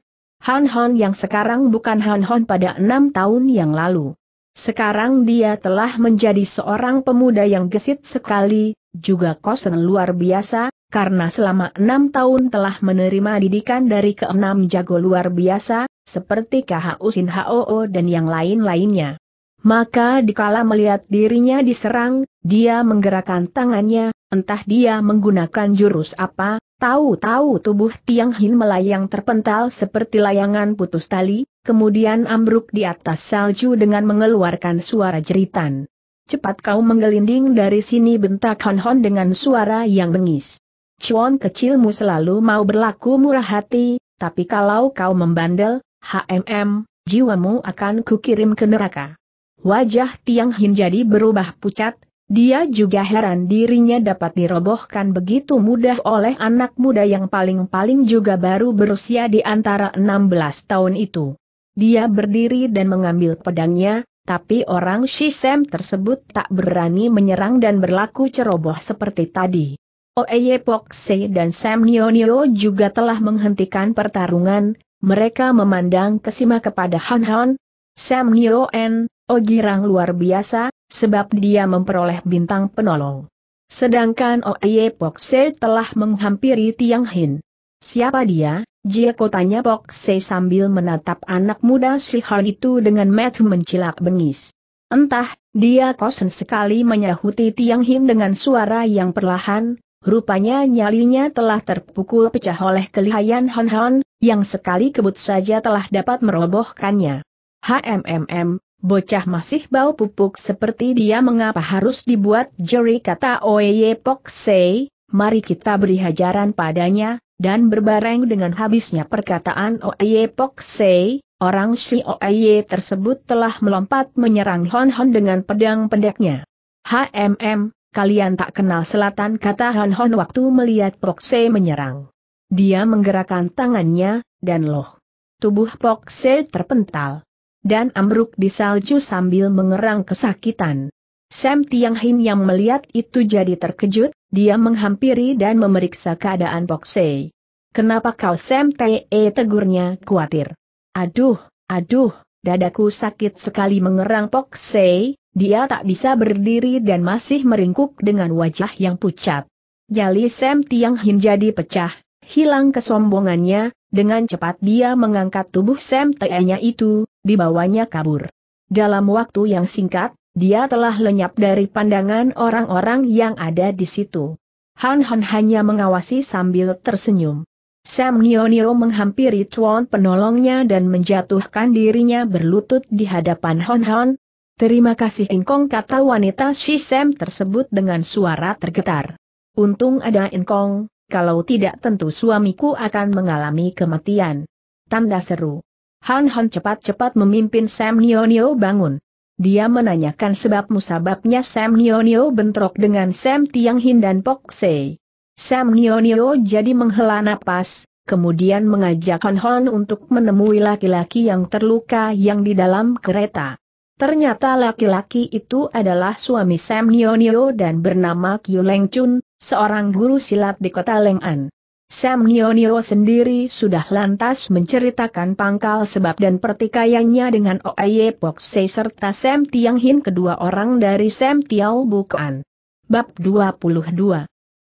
Hon Hon yang sekarang bukan Hon Hon pada enam tahun yang lalu. Sekarang dia telah menjadi seorang pemuda yang gesit sekali, juga kosen luar biasa, karena selama enam tahun telah menerima didikan dari keenam jago luar biasa, seperti Usin Hoo dan yang lain-lainnya. Maka dikala melihat dirinya diserang, dia menggerakkan tangannya, entah dia menggunakan jurus apa, tahu-tahu tubuh Tiang Hin melayang terpental seperti layangan putus tali, kemudian ambruk di atas salju dengan mengeluarkan suara jeritan. Cepat kau menggelinding dari sini bentak Hon Hon dengan suara yang bengis. Cuan kecilmu selalu mau berlaku murah hati, tapi kalau kau membandel, HMM, jiwamu akan kukirim ke neraka. Wajah Tiang Hin jadi berubah pucat, dia juga heran dirinya dapat dirobohkan begitu mudah oleh anak muda yang paling-paling juga baru berusia di antara 16 tahun itu. Dia berdiri dan mengambil pedangnya, tapi orang Shisem tersebut tak berani menyerang dan berlaku ceroboh seperti tadi. Oeye Pokse dan Sam Nionio juga telah menghentikan pertarungan, mereka memandang kesima kepada Han Han, Sam Ogi Ogirang luar biasa, sebab dia memperoleh bintang penolong. Sedangkan Oye Se telah menghampiri Tiang Hin. Siapa dia? Jieko tanya Se sambil menatap anak muda si Han itu dengan mata mencilak bengis. Entah, dia kosen sekali menyahuti Tiang Hin dengan suara yang perlahan, rupanya nyalinya telah terpukul pecah oleh kelihayan Han Han, yang sekali kebut saja telah dapat merobohkannya. HMMM, bocah masih bau pupuk seperti dia mengapa harus dibuat jeri kata Oye Poksei, mari kita beri hajaran padanya, dan berbareng dengan habisnya perkataan Oye Poksei, orang si Oye tersebut telah melompat menyerang Hon Hon dengan pedang pendeknya. HMM, kalian tak kenal selatan kata Hon Hon waktu melihat Poksei menyerang. Dia menggerakkan tangannya, dan loh. Tubuh Se terpental. Dan ambruk di salju sambil mengerang kesakitan. Sam Tiang Hin yang melihat itu jadi terkejut, dia menghampiri dan memeriksa keadaan Se. Kenapa kau Sam Te tegurnya khawatir? Aduh, aduh, dadaku sakit sekali mengerang Se, dia tak bisa berdiri dan masih meringkuk dengan wajah yang pucat. Jali Sam Tiang Hin jadi pecah, Hilang kesombongannya, dengan cepat dia mengangkat tubuh Sam Tee-nya itu, dibawanya kabur. Dalam waktu yang singkat, dia telah lenyap dari pandangan orang-orang yang ada di situ. Han Han hanya mengawasi sambil tersenyum. Sam Nionio menghampiri Chuan penolongnya dan menjatuhkan dirinya berlutut di hadapan Han Han. Terima kasih Inkong kata wanita si Sam tersebut dengan suara tergetar. Untung ada Inkong, kalau tidak tentu suamiku akan mengalami kematian. Tanda seru. Han Han cepat-cepat memimpin Sam Nio bangun. Dia menanyakan sebab musababnya Sam Nio bentrok dengan Sam Tiang Hin dan Pok Se. Sam Nio jadi menghela napas, kemudian mengajak Han Han untuk menemui laki-laki yang terluka yang di dalam kereta. Ternyata laki-laki itu adalah suami Sam Nio dan bernama Kyu Leng Chun, seorang guru silat di kota Leng'an. Sam Nionio sendiri sudah lantas menceritakan pangkal sebab dan pertikaiannya dengan Oye Pokse serta Sam Tiang Hin kedua orang dari Sam Tiao Bukan. Bab 22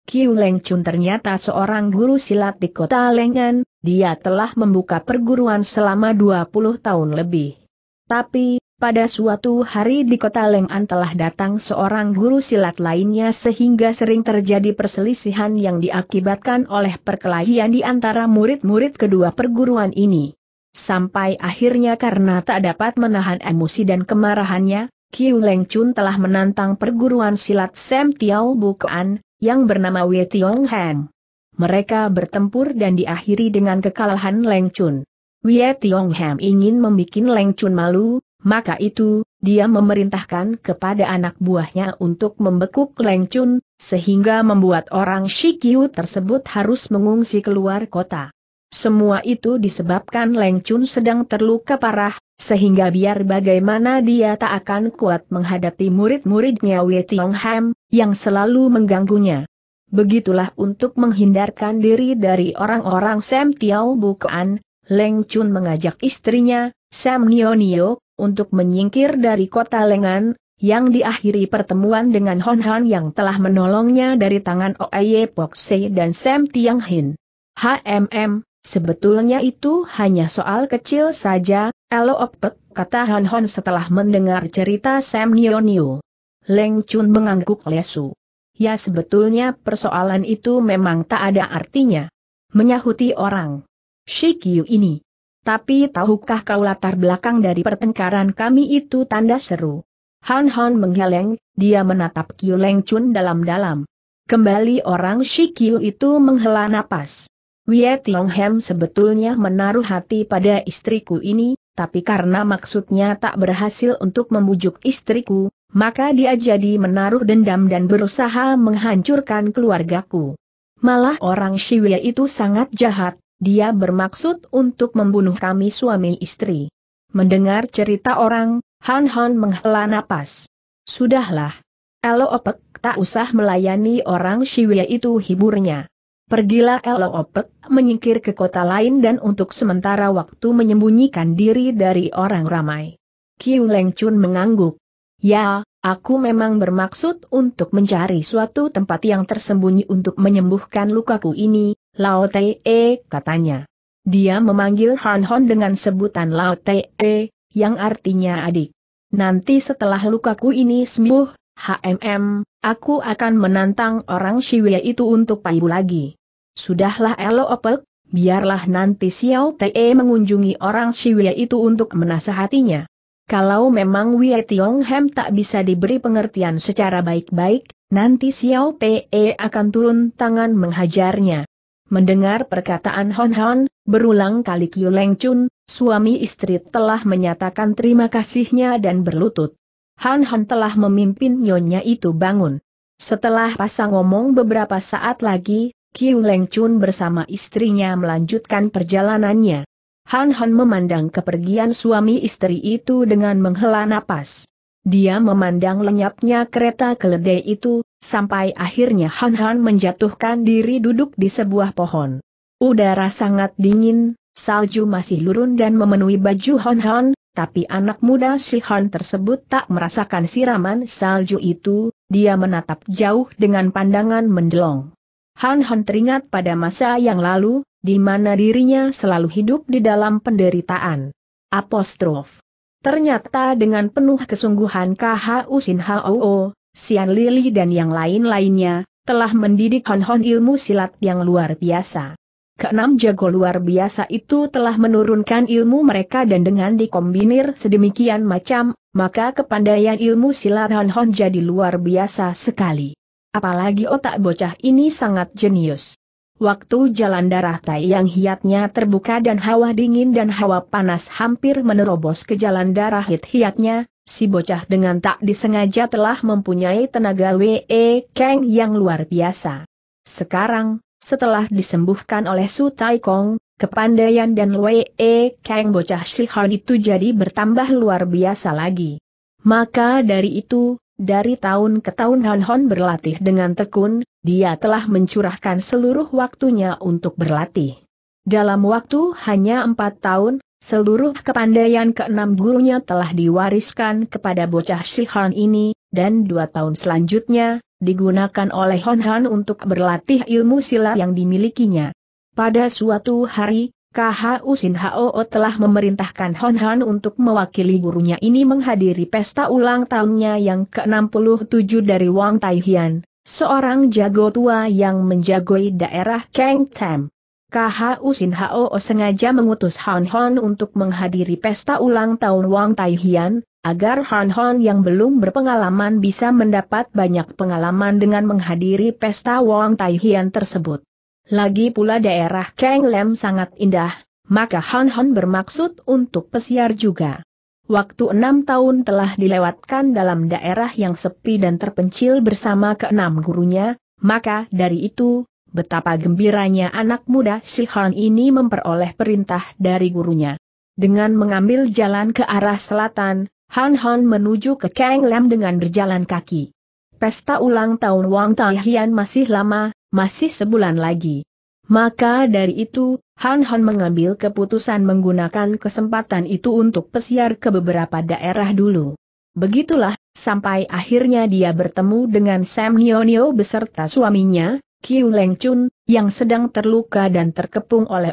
Kiu Leng Chun ternyata seorang guru silat di kota Lengan, dia telah membuka perguruan selama 20 tahun lebih. Tapi, pada suatu hari di kota Leng'an telah datang seorang guru silat lainnya sehingga sering terjadi perselisihan yang diakibatkan oleh perkelahian di antara murid-murid kedua perguruan ini. Sampai akhirnya karena tak dapat menahan emosi dan kemarahannya, Kiu Leng Chun telah menantang perguruan silat Sam Tiao Bukuan, yang bernama Wei Tiong Heng. Mereka bertempur dan diakhiri dengan kekalahan Leng Chun. Wei Tiong Heng ingin membuat Leng Chun malu, maka itu, dia memerintahkan kepada anak buahnya untuk membekuk Leng Chun, sehingga membuat orang Shikiu tersebut harus mengungsi keluar kota. Semua itu disebabkan Leng Chun sedang terluka parah, sehingga biar bagaimana dia tak akan kuat menghadapi murid-muridnya Wei Tiong Ham, yang selalu mengganggunya. Begitulah untuk menghindarkan diri dari orang-orang Sam Tiao Bukan, Leng Chun mengajak istrinya, Sam Nio Nio, untuk menyingkir dari kota Lengan, yang diakhiri pertemuan dengan Hon Han yang telah menolongnya dari tangan Oye Pokse dan Sam Tiang Hin. HMM, sebetulnya itu hanya soal kecil saja, Elo Opek, kata Hon Hon setelah mendengar cerita Sam Nio Nio. Leng Chun mengangguk lesu. Ya sebetulnya persoalan itu memang tak ada artinya. Menyahuti orang. Shikiu ini. Tapi tahukah kau latar belakang dari pertengkaran kami itu tanda seru? Han Han menggeleng, dia menatap Kiu Leng Chun dalam-dalam. Kembali orang Shikyu Kiu itu menghela napas. Wie Tiong Hem sebetulnya menaruh hati pada istriku ini, tapi karena maksudnya tak berhasil untuk membujuk istriku, maka dia jadi menaruh dendam dan berusaha menghancurkan keluargaku. Malah orang Wei itu sangat jahat, dia bermaksud untuk membunuh kami suami istri. Mendengar cerita orang, Han Han menghela napas. Sudahlah. Elo Opek tak usah melayani orang Shiwei itu hiburnya. Pergilah Elo Opek menyingkir ke kota lain dan untuk sementara waktu menyembunyikan diri dari orang ramai. Kiu Leng Chun mengangguk. Ya, aku memang bermaksud untuk mencari suatu tempat yang tersembunyi untuk menyembuhkan lukaku ini, Lao Te e, katanya. Dia memanggil Han Hon dengan sebutan Lao Te e, yang artinya adik. Nanti setelah lukaku ini sembuh, HMM, aku akan menantang orang Shiwei itu untuk payu lagi. Sudahlah Elo Opek, biarlah nanti Xiao Te e mengunjungi orang Shiwei itu untuk menasehatinya. Kalau memang Wei Tiong Hem tak bisa diberi pengertian secara baik-baik, nanti Xiao Te akan turun tangan menghajarnya. Mendengar perkataan Hon Hon, berulang kali Kiu Leng Chun, suami istri telah menyatakan terima kasihnya dan berlutut. Han Han telah memimpin nyonya itu bangun. Setelah pasang ngomong beberapa saat lagi, Kiu Leng Chun bersama istrinya melanjutkan perjalanannya. Han Han memandang kepergian suami istri itu dengan menghela napas. Dia memandang lenyapnya kereta keledai itu, sampai akhirnya Han Han menjatuhkan diri duduk di sebuah pohon. Udara sangat dingin, salju masih lurun dan memenuhi baju Han Han, tapi anak muda si Han tersebut tak merasakan siraman salju itu, dia menatap jauh dengan pandangan mendelong. Han Han teringat pada masa yang lalu, di mana dirinya selalu hidup di dalam penderitaan. Apostrof. Ternyata dengan penuh kesungguhan KHU Sin Hao Sian Lili dan yang lain-lainnya, telah mendidik Hon-Hon ilmu silat yang luar biasa. Keenam jago luar biasa itu telah menurunkan ilmu mereka dan dengan dikombinir sedemikian macam, maka kepandaian ilmu silat Hon-Hon jadi luar biasa sekali. Apalagi otak bocah ini sangat jenius. Waktu jalan darah tai yang hiatnya terbuka dan hawa dingin dan hawa panas hampir menerobos ke jalan darah hit hiatnya, si bocah dengan tak disengaja telah mempunyai tenaga W.E. Kang yang luar biasa. Sekarang, setelah disembuhkan oleh Su Tai Kong, kepandaian dan W.E. Kang bocah Shihan itu jadi bertambah luar biasa lagi. Maka dari itu, dari tahun ke tahun Han Hon berlatih dengan tekun, dia telah mencurahkan seluruh waktunya untuk berlatih. Dalam waktu hanya empat tahun, seluruh kepandaian keenam gurunya telah diwariskan kepada bocah Shihan ini, dan dua tahun selanjutnya, digunakan oleh Hon Han untuk berlatih ilmu sila yang dimilikinya. Pada suatu hari, KHU Sin Hao telah memerintahkan Hon Han untuk mewakili gurunya ini menghadiri pesta ulang tahunnya yang ke-67 dari Wang Taihian, Seorang jago tua yang menjagoi daerah Kang Tam. KHU Sin Hao sengaja mengutus Han Hon untuk menghadiri pesta ulang tahun Wang Tai agar Han Hon yang belum berpengalaman bisa mendapat banyak pengalaman dengan menghadiri pesta Wang Tai tersebut. Lagi pula daerah Kang Lem sangat indah, maka Han Hon bermaksud untuk pesiar juga. Waktu enam tahun telah dilewatkan dalam daerah yang sepi dan terpencil bersama keenam gurunya, maka dari itu, betapa gembiranya anak muda si Han ini memperoleh perintah dari gurunya. Dengan mengambil jalan ke arah selatan, Han Han menuju ke Kang Lam dengan berjalan kaki. Pesta ulang tahun Wang Taihian masih lama, masih sebulan lagi. Maka dari itu, Han Han mengambil keputusan menggunakan kesempatan itu untuk pesiar ke beberapa daerah dulu. Begitulah, sampai akhirnya dia bertemu dengan Sam Nionio beserta suaminya, Kiu Leng Chun, yang sedang terluka dan terkepung oleh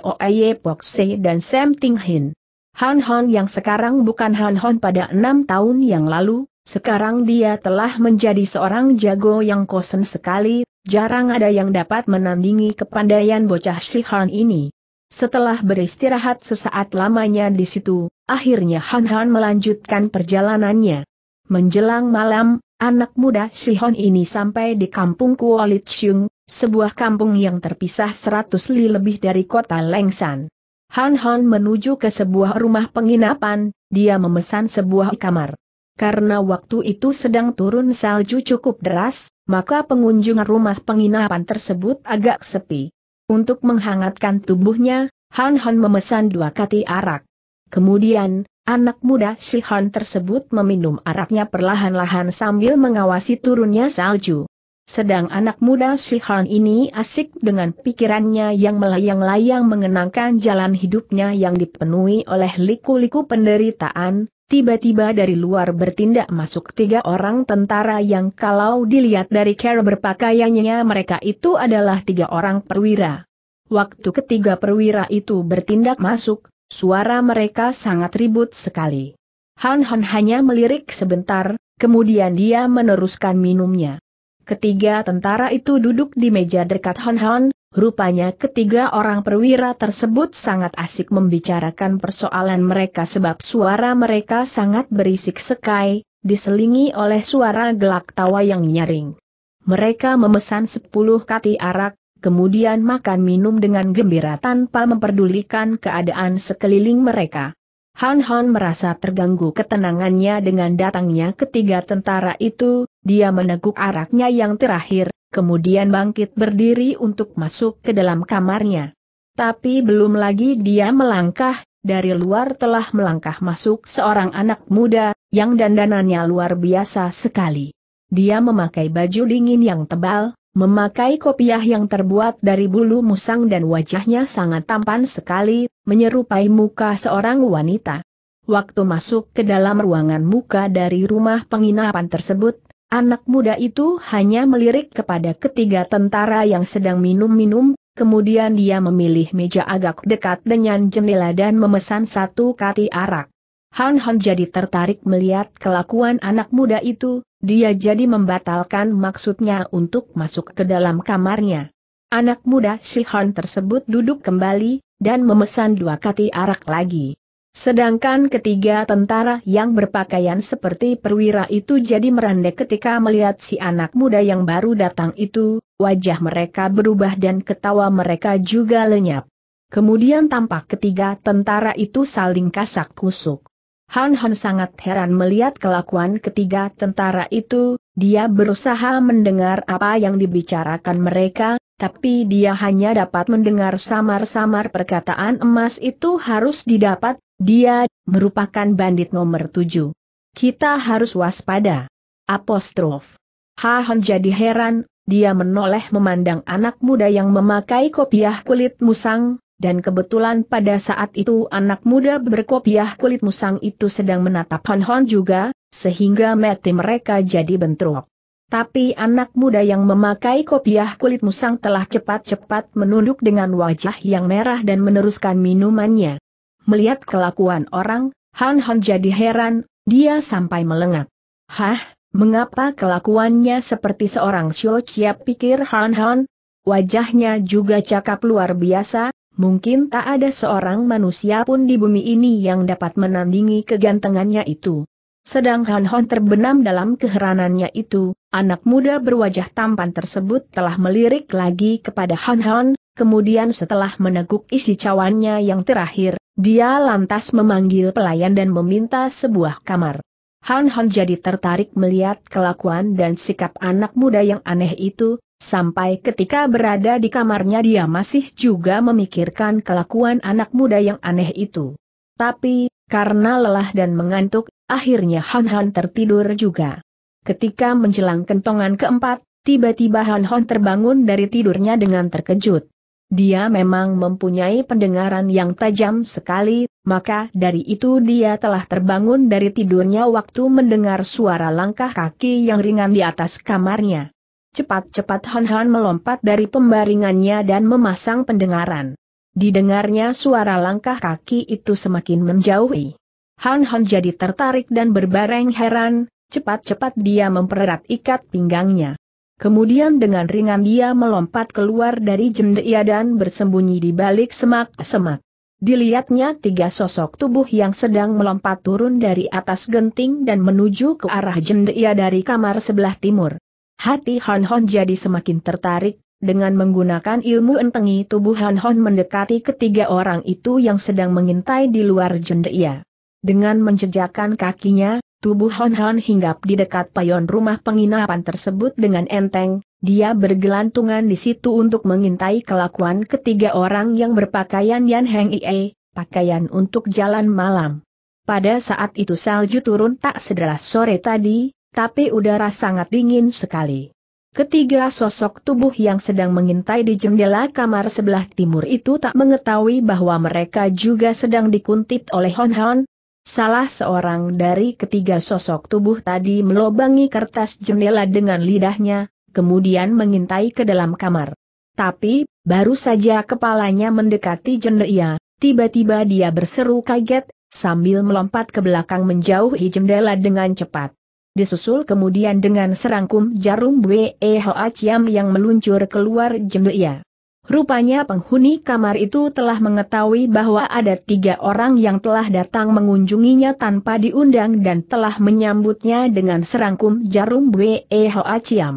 Pok Se dan Sam Ting Hin. Han Han yang sekarang bukan Han Han pada enam tahun yang lalu, sekarang dia telah menjadi seorang jago yang kosen sekali, jarang ada yang dapat menandingi kepandaian bocah Han ini. Setelah beristirahat sesaat lamanya di situ, akhirnya Han Han melanjutkan perjalanannya. Menjelang malam, anak muda Sihon ini sampai di kampung Xiong, sebuah kampung yang terpisah 100 li lebih dari kota Lengsan. Han Han menuju ke sebuah rumah penginapan, dia memesan sebuah kamar. Karena waktu itu sedang turun salju cukup deras, maka pengunjung rumah penginapan tersebut agak sepi. Untuk menghangatkan tubuhnya, Han Han memesan dua kati arak. Kemudian, anak muda si Han tersebut meminum araknya perlahan-lahan sambil mengawasi turunnya salju. Sedang anak muda si Han ini asik dengan pikirannya yang melayang-layang mengenangkan jalan hidupnya yang dipenuhi oleh liku-liku penderitaan, Tiba-tiba dari luar bertindak masuk tiga orang tentara yang kalau dilihat dari cara berpakaiannya mereka itu adalah tiga orang perwira. Waktu ketiga perwira itu bertindak masuk, suara mereka sangat ribut sekali. Han Han hanya melirik sebentar, kemudian dia meneruskan minumnya. Ketiga tentara itu duduk di meja dekat Han Han, Rupanya ketiga orang perwira tersebut sangat asik membicarakan persoalan mereka sebab suara mereka sangat berisik sekai, diselingi oleh suara gelak tawa yang nyaring. Mereka memesan sepuluh kati arak, kemudian makan minum dengan gembira tanpa memperdulikan keadaan sekeliling mereka. Han Han merasa terganggu ketenangannya dengan datangnya ketiga tentara itu, dia meneguk araknya yang terakhir, kemudian bangkit berdiri untuk masuk ke dalam kamarnya. Tapi belum lagi dia melangkah, dari luar telah melangkah masuk seorang anak muda, yang dandanannya luar biasa sekali. Dia memakai baju dingin yang tebal, memakai kopiah yang terbuat dari bulu musang dan wajahnya sangat tampan sekali, menyerupai muka seorang wanita. Waktu masuk ke dalam ruangan muka dari rumah penginapan tersebut, Anak muda itu hanya melirik kepada ketiga tentara yang sedang minum-minum, kemudian dia memilih meja agak dekat dengan jendela dan memesan satu kati arak. Han Han jadi tertarik melihat kelakuan anak muda itu, dia jadi membatalkan maksudnya untuk masuk ke dalam kamarnya. Anak muda si Han tersebut duduk kembali, dan memesan dua kati arak lagi. Sedangkan ketiga tentara yang berpakaian seperti perwira itu jadi merandek ketika melihat si anak muda yang baru datang itu, wajah mereka berubah dan ketawa mereka juga lenyap. Kemudian tampak ketiga tentara itu saling kasak kusuk. Han Han sangat heran melihat kelakuan ketiga tentara itu, dia berusaha mendengar apa yang dibicarakan mereka, tapi dia hanya dapat mendengar samar-samar perkataan emas itu harus didapat, dia merupakan bandit nomor tujuh. Kita harus waspada. Apostrof. Hon jadi heran, dia menoleh memandang anak muda yang memakai kopiah kulit musang, dan kebetulan pada saat itu anak muda berkopiah kulit musang itu sedang menatap Hon Hon juga, sehingga mati mereka jadi bentrok. Tapi anak muda yang memakai kopiah kulit musang telah cepat-cepat menunduk dengan wajah yang merah dan meneruskan minumannya. Melihat kelakuan orang, Han Han jadi heran, dia sampai melengak. Hah, mengapa kelakuannya seperti seorang Xiao Chia pikir Han Han? Wajahnya juga cakap luar biasa, mungkin tak ada seorang manusia pun di bumi ini yang dapat menandingi kegantengannya itu. Sedang Han Han terbenam dalam keheranannya itu, anak muda berwajah tampan tersebut telah melirik lagi kepada Han Han, kemudian setelah meneguk isi cawannya yang terakhir, dia lantas memanggil pelayan dan meminta sebuah kamar. Han Han jadi tertarik melihat kelakuan dan sikap anak muda yang aneh itu, sampai ketika berada di kamarnya dia masih juga memikirkan kelakuan anak muda yang aneh itu. Tapi, karena lelah dan mengantuk, akhirnya Han Han tertidur juga. Ketika menjelang kentongan keempat, tiba-tiba Han Han terbangun dari tidurnya dengan terkejut. Dia memang mempunyai pendengaran yang tajam sekali, maka dari itu dia telah terbangun dari tidurnya waktu mendengar suara langkah kaki yang ringan di atas kamarnya. Cepat-cepat Han Han melompat dari pembaringannya dan memasang pendengaran. Didengarnya suara langkah kaki itu semakin menjauhi. Han Han jadi tertarik dan berbareng heran, cepat-cepat dia mempererat ikat pinggangnya. Kemudian dengan ringan dia melompat keluar dari jendela dan bersembunyi di balik semak-semak. Dilihatnya tiga sosok tubuh yang sedang melompat turun dari atas genting dan menuju ke arah jendela dari kamar sebelah timur. Hati Han Hon jadi semakin tertarik, dengan menggunakan ilmu entengi tubuh Han Hon mendekati ketiga orang itu yang sedang mengintai di luar jendela. Dengan menjejakkan kakinya, Tubuh Hon Hon hinggap di dekat payon rumah penginapan tersebut dengan enteng, dia bergelantungan di situ untuk mengintai kelakuan ketiga orang yang berpakaian Yan Heng Ie, pakaian untuk jalan malam. Pada saat itu salju turun tak sederas sore tadi, tapi udara sangat dingin sekali. Ketiga sosok tubuh yang sedang mengintai di jendela kamar sebelah timur itu tak mengetahui bahwa mereka juga sedang dikuntit oleh Hon Hon, Salah seorang dari ketiga sosok tubuh tadi melobangi kertas jendela dengan lidahnya, kemudian mengintai ke dalam kamar. Tapi, baru saja kepalanya mendekati jendela, tiba-tiba dia berseru kaget, sambil melompat ke belakang menjauhi jendela dengan cepat. Disusul kemudian dengan serangkum jarum Bwe Hoachiam yang meluncur keluar jendela. Rupanya penghuni kamar itu telah mengetahui bahwa ada tiga orang yang telah datang mengunjunginya tanpa diundang dan telah menyambutnya dengan serangkum jarum Wehoa aciam. Ciam.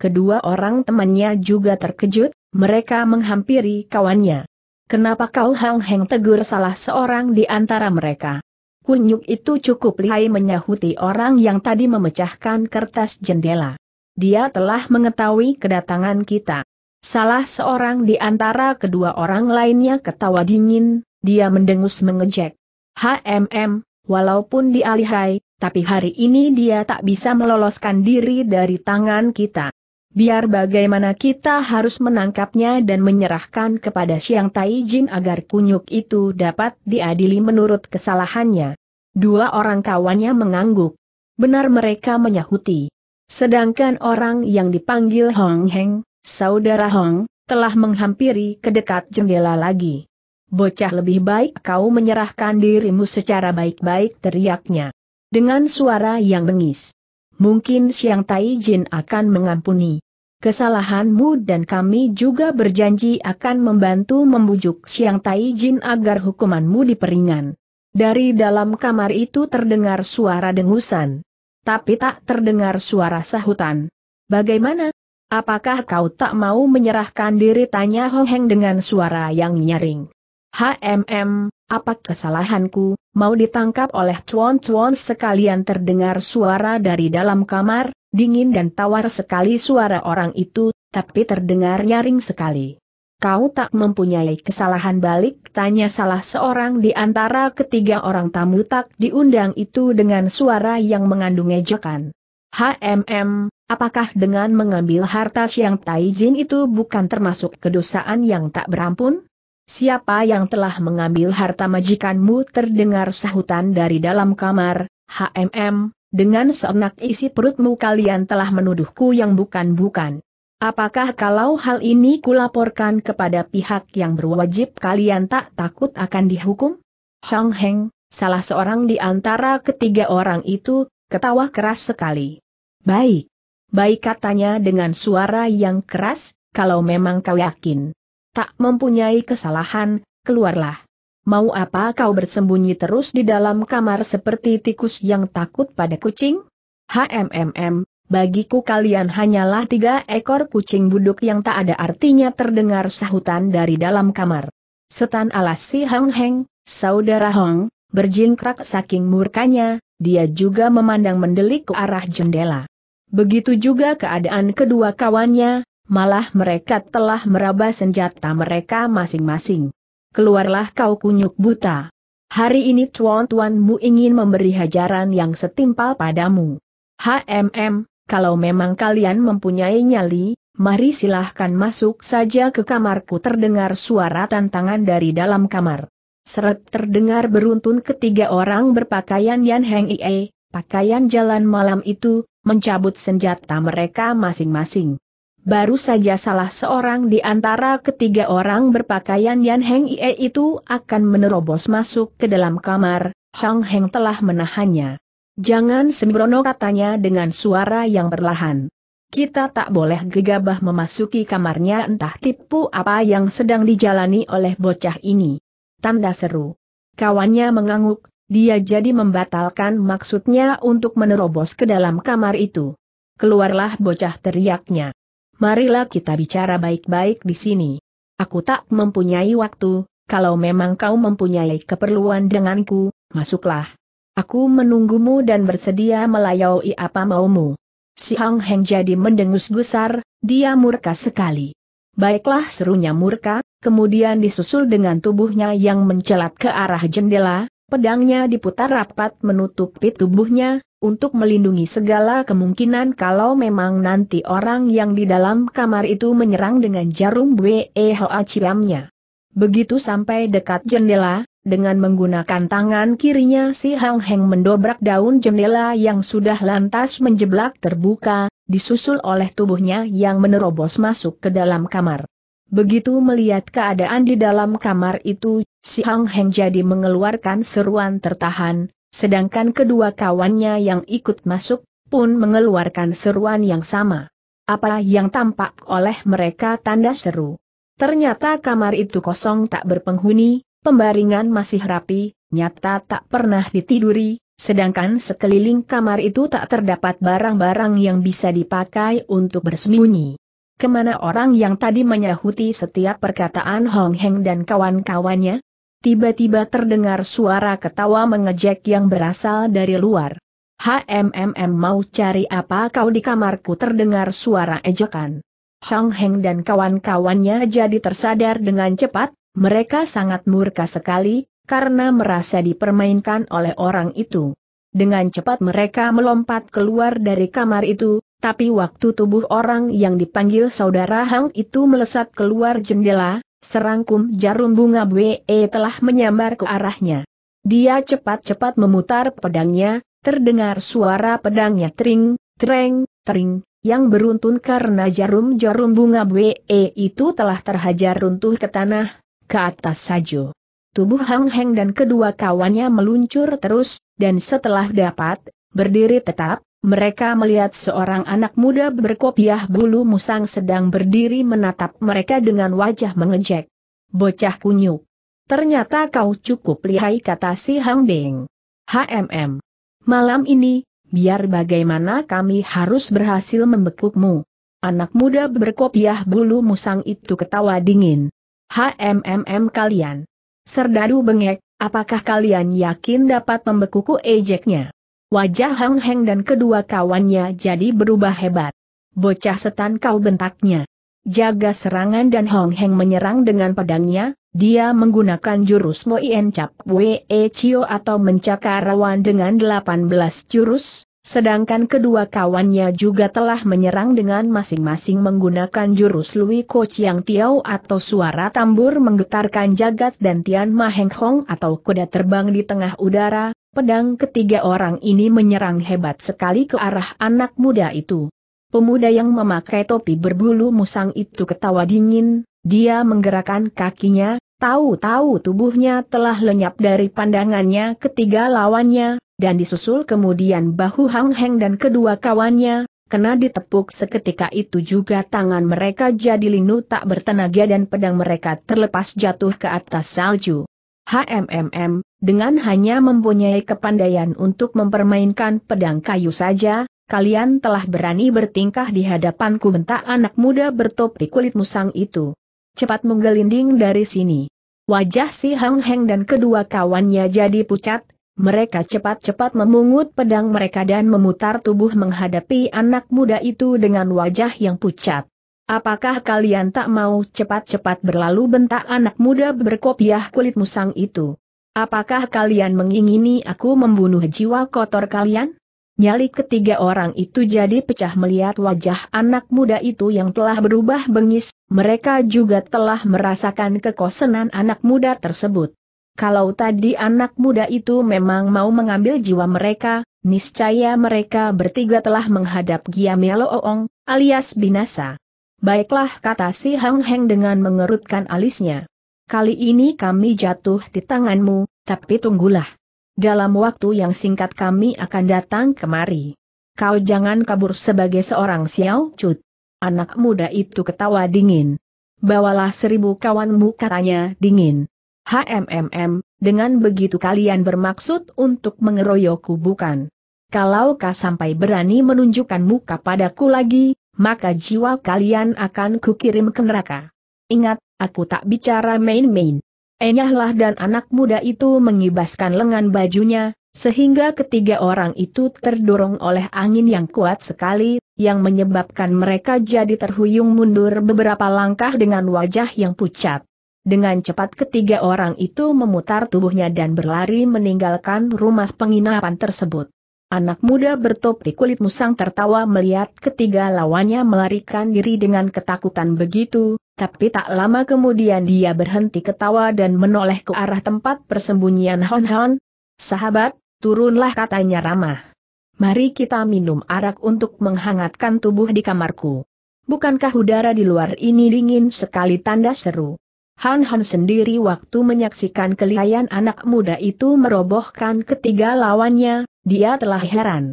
Kedua orang temannya juga terkejut, mereka menghampiri kawannya. Kenapa kau Hang Heng tegur salah seorang di antara mereka? Kunyuk itu cukup lihai menyahuti orang yang tadi memecahkan kertas jendela. Dia telah mengetahui kedatangan kita. Salah seorang di antara kedua orang lainnya ketawa dingin, dia mendengus mengejek. HMM, walaupun dialihai, tapi hari ini dia tak bisa meloloskan diri dari tangan kita. Biar bagaimana kita harus menangkapnya dan menyerahkan kepada Siang Taijin agar kunyuk itu dapat diadili menurut kesalahannya. Dua orang kawannya mengangguk. Benar mereka menyahuti. Sedangkan orang yang dipanggil Hong Heng, Saudara Hong, telah menghampiri ke dekat jendela lagi. Bocah lebih baik kau menyerahkan dirimu secara baik-baik teriaknya. Dengan suara yang bengis. Mungkin Siang Tai Jin akan mengampuni kesalahanmu dan kami juga berjanji akan membantu membujuk Siang Tai Jin agar hukumanmu diperingan. Dari dalam kamar itu terdengar suara dengusan. Tapi tak terdengar suara sahutan. Bagaimana? Apakah kau tak mau menyerahkan diri? Tanya Ho Heng dengan suara yang nyaring. HMM, apa kesalahanku, mau ditangkap oleh cuan-cuan sekalian terdengar suara dari dalam kamar, dingin dan tawar sekali suara orang itu, tapi terdengar nyaring sekali. Kau tak mempunyai kesalahan balik, tanya salah seorang di antara ketiga orang tamu tak diundang itu dengan suara yang mengandung ejekan. HMM, Apakah dengan mengambil harta siang Taijin itu bukan termasuk kedosaan yang tak berampun? Siapa yang telah mengambil harta majikanmu terdengar sahutan dari dalam kamar, HMM, dengan seenak isi perutmu kalian telah menuduhku yang bukan-bukan. Apakah kalau hal ini kulaporkan kepada pihak yang berwajib kalian tak takut akan dihukum? Hong Heng, salah seorang di antara ketiga orang itu, ketawa keras sekali. Baik, baik katanya dengan suara yang keras, kalau memang kau yakin. Tak mempunyai kesalahan, keluarlah. Mau apa kau bersembunyi terus di dalam kamar seperti tikus yang takut pada kucing? HMMM, bagiku kalian hanyalah tiga ekor kucing buduk yang tak ada artinya terdengar sahutan dari dalam kamar. Setan alas si Heng Heng, saudara Hong, berjingkrak saking murkanya, dia juga memandang mendelik ke arah jendela. Begitu juga keadaan kedua kawannya, malah mereka telah meraba senjata mereka masing-masing. Keluarlah kau kunyuk buta. Hari ini tuan-tuanmu ingin memberi hajaran yang setimpal padamu. HMM, kalau memang kalian mempunyai nyali, mari silahkan masuk saja ke kamarku terdengar suara tantangan dari dalam kamar. Seret terdengar beruntun ketiga orang berpakaian Yan Heng Ie, pakaian jalan malam itu, mencabut senjata mereka masing-masing. Baru saja salah seorang di antara ketiga orang berpakaian Yan Heng Ie itu akan menerobos masuk ke dalam kamar, Hang Heng telah menahannya. Jangan sembrono katanya dengan suara yang berlahan. Kita tak boleh gegabah memasuki kamarnya entah tipu apa yang sedang dijalani oleh bocah ini. Tanda seru. Kawannya mengangguk, dia jadi membatalkan maksudnya untuk menerobos ke dalam kamar itu. Keluarlah bocah teriaknya. Marilah kita bicara baik-baik di sini. Aku tak mempunyai waktu, kalau memang kau mempunyai keperluan denganku, masuklah. Aku menunggumu dan bersedia melayaui apa maumu. Si Hang Heng jadi mendengus gusar, dia murka sekali. Baiklah serunya murka, kemudian disusul dengan tubuhnya yang mencelat ke arah jendela, Pedangnya diputar rapat menutupi tubuhnya, untuk melindungi segala kemungkinan kalau memang nanti orang yang di dalam kamar itu menyerang dengan jarum Hoa Ciamnya. Begitu sampai dekat jendela, dengan menggunakan tangan kirinya si Hang Heng mendobrak daun jendela yang sudah lantas menjeblak terbuka, disusul oleh tubuhnya yang menerobos masuk ke dalam kamar. Begitu melihat keadaan di dalam kamar itu, si Hang Heng jadi mengeluarkan seruan tertahan, sedangkan kedua kawannya yang ikut masuk, pun mengeluarkan seruan yang sama. Apa yang tampak oleh mereka tanda seru. Ternyata kamar itu kosong tak berpenghuni, pembaringan masih rapi, nyata tak pernah ditiduri, sedangkan sekeliling kamar itu tak terdapat barang-barang yang bisa dipakai untuk bersembunyi. Kemana orang yang tadi menyahuti setiap perkataan Hong Heng dan kawan-kawannya? Tiba-tiba terdengar suara ketawa mengejek yang berasal dari luar. HMMM mau cari apa kau di kamarku terdengar suara ejekan. Hong Heng dan kawan-kawannya jadi tersadar dengan cepat, mereka sangat murka sekali, karena merasa dipermainkan oleh orang itu. Dengan cepat mereka melompat keluar dari kamar itu, tapi waktu tubuh orang yang dipanggil saudara Hang itu melesat keluar jendela, serangkum jarum bunga We telah menyambar ke arahnya. Dia cepat-cepat memutar pedangnya, terdengar suara pedangnya tring, treng, tering, yang beruntun karena jarum-jarum bunga We itu telah terhajar runtuh ke tanah, ke atas saja. Tubuh Hang Heng dan kedua kawannya meluncur terus, dan setelah dapat, berdiri tetap, mereka melihat seorang anak muda berkopiah bulu musang sedang berdiri menatap mereka dengan wajah mengejek. Bocah kunyuk. Ternyata kau cukup lihai kata si Hang Beng. HMM. Malam ini, biar bagaimana kami harus berhasil membekukmu. Anak muda berkopiah bulu musang itu ketawa dingin. HMM kalian. Serdadu bengek, apakah kalian yakin dapat membekuku ejeknya? Wajah Hang Heng dan kedua kawannya jadi berubah hebat. Bocah setan kau bentaknya. Jaga serangan dan Hong Heng menyerang dengan pedangnya, dia menggunakan jurus Moien Cap Wee Chio atau mencakar rawan dengan 18 jurus, Sedangkan kedua kawannya juga telah menyerang dengan masing-masing menggunakan jurus Lui Ko Chiang Tiao atau suara tambur menggetarkan jagat dan Tian Maheng Hong atau kuda terbang di tengah udara, pedang ketiga orang ini menyerang hebat sekali ke arah anak muda itu. Pemuda yang memakai topi berbulu musang itu ketawa dingin, dia menggerakkan kakinya, tahu-tahu tubuhnya telah lenyap dari pandangannya ketiga lawannya, dan disusul kemudian bahu Hang Heng dan kedua kawannya, kena ditepuk seketika itu juga tangan mereka jadi linu tak bertenaga dan pedang mereka terlepas jatuh ke atas salju. HMMM, dengan hanya mempunyai kepandaian untuk mempermainkan pedang kayu saja, kalian telah berani bertingkah di hadapanku bentak anak muda bertopi kulit musang itu. Cepat menggelinding dari sini. Wajah si Hang Heng dan kedua kawannya jadi pucat, mereka cepat-cepat memungut pedang mereka dan memutar tubuh menghadapi anak muda itu dengan wajah yang pucat. Apakah kalian tak mau cepat-cepat berlalu bentak anak muda berkopiah kulit musang itu? Apakah kalian mengingini aku membunuh jiwa kotor kalian? Nyali ketiga orang itu jadi pecah melihat wajah anak muda itu yang telah berubah bengis, mereka juga telah merasakan kekosenan anak muda tersebut. Kalau tadi anak muda itu memang mau mengambil jiwa mereka, niscaya mereka bertiga telah menghadap Giamelo Oong, alias binasa. Baiklah kata si Hang Heng dengan mengerutkan alisnya. Kali ini kami jatuh di tanganmu, tapi tunggulah. Dalam waktu yang singkat kami akan datang kemari. Kau jangan kabur sebagai seorang Xiao Cut. Anak muda itu ketawa dingin. Bawalah seribu kawanmu katanya dingin. HMMM, dengan begitu kalian bermaksud untuk mengeroyokku bukan? Kalau kau sampai berani menunjukkan muka padaku lagi, maka jiwa kalian akan kukirim ke neraka. Ingat, aku tak bicara main-main. Enyahlah dan anak muda itu mengibaskan lengan bajunya, sehingga ketiga orang itu terdorong oleh angin yang kuat sekali, yang menyebabkan mereka jadi terhuyung mundur beberapa langkah dengan wajah yang pucat. Dengan cepat ketiga orang itu memutar tubuhnya dan berlari meninggalkan rumah penginapan tersebut. Anak muda bertopi kulit musang tertawa melihat ketiga lawannya melarikan diri dengan ketakutan begitu, tapi tak lama kemudian dia berhenti ketawa dan menoleh ke arah tempat persembunyian Hon Hon. Sahabat, turunlah katanya ramah. Mari kita minum arak untuk menghangatkan tubuh di kamarku. Bukankah udara di luar ini dingin sekali tanda seru? Han Han sendiri waktu menyaksikan kelihayan anak muda itu merobohkan ketiga lawannya, dia telah heran.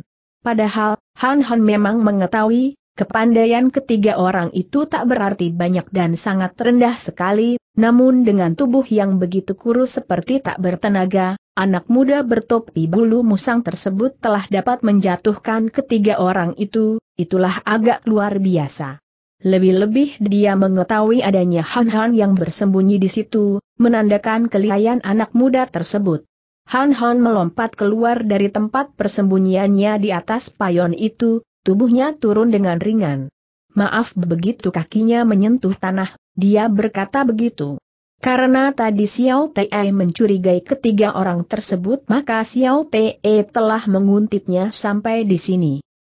Padahal, Han Han memang mengetahui, kepandaian ketiga orang itu tak berarti banyak dan sangat rendah sekali, namun dengan tubuh yang begitu kurus seperti tak bertenaga, anak muda bertopi bulu musang tersebut telah dapat menjatuhkan ketiga orang itu, itulah agak luar biasa. Lebih-lebih dia mengetahui adanya Han-Han yang bersembunyi di situ, menandakan kelihayan anak muda tersebut. Han-Han melompat keluar dari tempat persembunyiannya di atas payon itu, tubuhnya turun dengan ringan. Maaf begitu kakinya menyentuh tanah, dia berkata begitu. Karena tadi Xiao Te mencurigai ketiga orang tersebut maka Xiao Te telah menguntitnya sampai di sini.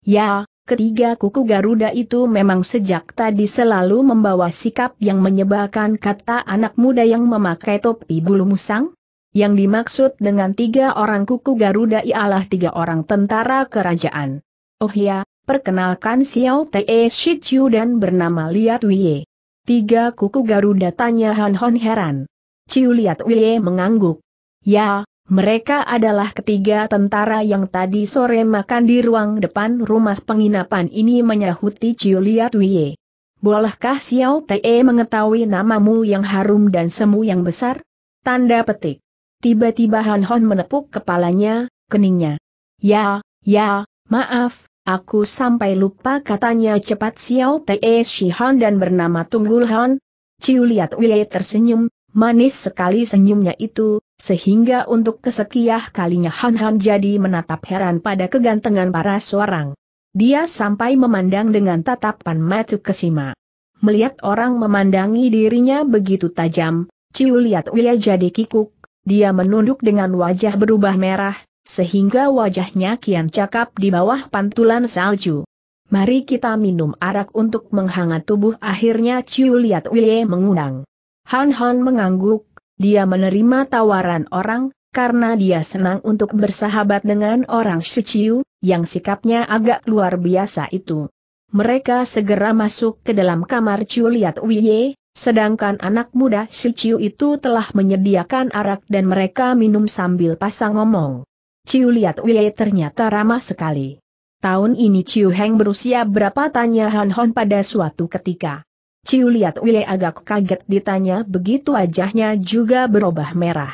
Ya, Ketiga kuku Garuda itu memang sejak tadi selalu membawa sikap yang menyebalkan kata anak muda yang memakai topi bulu musang. Yang dimaksud dengan tiga orang kuku Garuda ialah tiga orang tentara kerajaan. Oh ya, perkenalkan Xiao Te Shichu dan bernama Liat Wye. Tiga kuku Garuda tanya Han Hon heran. Ciu Liat Wye mengangguk. Ya, mereka adalah ketiga tentara yang tadi sore makan di ruang depan rumah penginapan ini menyahuti Ciu Liat Wye. Bolehkah Xiao Te mengetahui namamu yang harum dan semu yang besar? Tanda petik. Tiba-tiba Han Hon menepuk kepalanya, keningnya. Ya, ya, maaf, aku sampai lupa katanya cepat Xiao Te Shi Han dan bernama Tunggul Han. Ciu Liat Wye tersenyum, manis sekali senyumnya itu, sehingga untuk kesekiah kalinya Han Han jadi menatap heran pada kegantengan para seorang. Dia sampai memandang dengan tatapan mata kesima. Melihat orang memandangi dirinya begitu tajam, Ciu lihat Wia jadi kikuk, dia menunduk dengan wajah berubah merah, sehingga wajahnya kian cakap di bawah pantulan salju. Mari kita minum arak untuk menghangat tubuh akhirnya Ciu lihat Wia mengundang. Han Han mengangguk, dia menerima tawaran orang, karena dia senang untuk bersahabat dengan orang Shiciu, yang sikapnya agak luar biasa itu. Mereka segera masuk ke dalam kamar Chuliat Wiye, sedangkan anak muda Shiciu itu telah menyediakan arak dan mereka minum sambil pasang ngomong. Ciu Wiye ternyata ramah sekali. Tahun ini Ciu Heng berusia berapa tanya Han Hon pada suatu ketika. Ciu lihat Wile agak kaget ditanya begitu wajahnya juga berubah merah.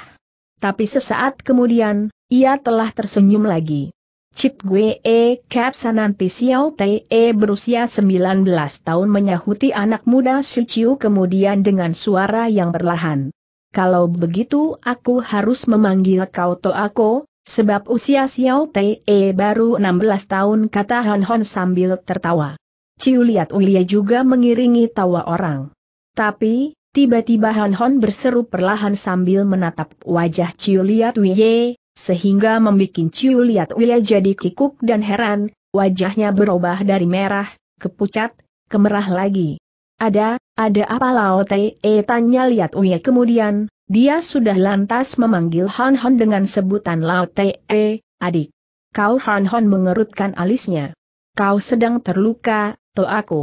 Tapi sesaat kemudian, ia telah tersenyum lagi. Cip Gue E Kapsananti Xiao Te e berusia 19 tahun menyahuti anak muda si Ciu kemudian dengan suara yang berlahan. Kalau begitu aku harus memanggil kau To aku, sebab usia Xiao Te e baru 16 tahun kata Han Hon sambil tertawa. Ciu lihat Uye juga mengiringi tawa orang. Tapi, tiba-tiba Han Hon berseru perlahan sambil menatap wajah Ciu lihat Uye, sehingga membuat Ciu lihat Uye jadi kikuk dan heran, wajahnya berubah dari merah, ke pucat, ke merah lagi. Ada, ada apa Lao Te? E tanya Liat Uye kemudian, dia sudah lantas memanggil Han Hon dengan sebutan Lao Te, e, adik. Kau Han Hon mengerutkan alisnya. Kau sedang terluka, foto aku.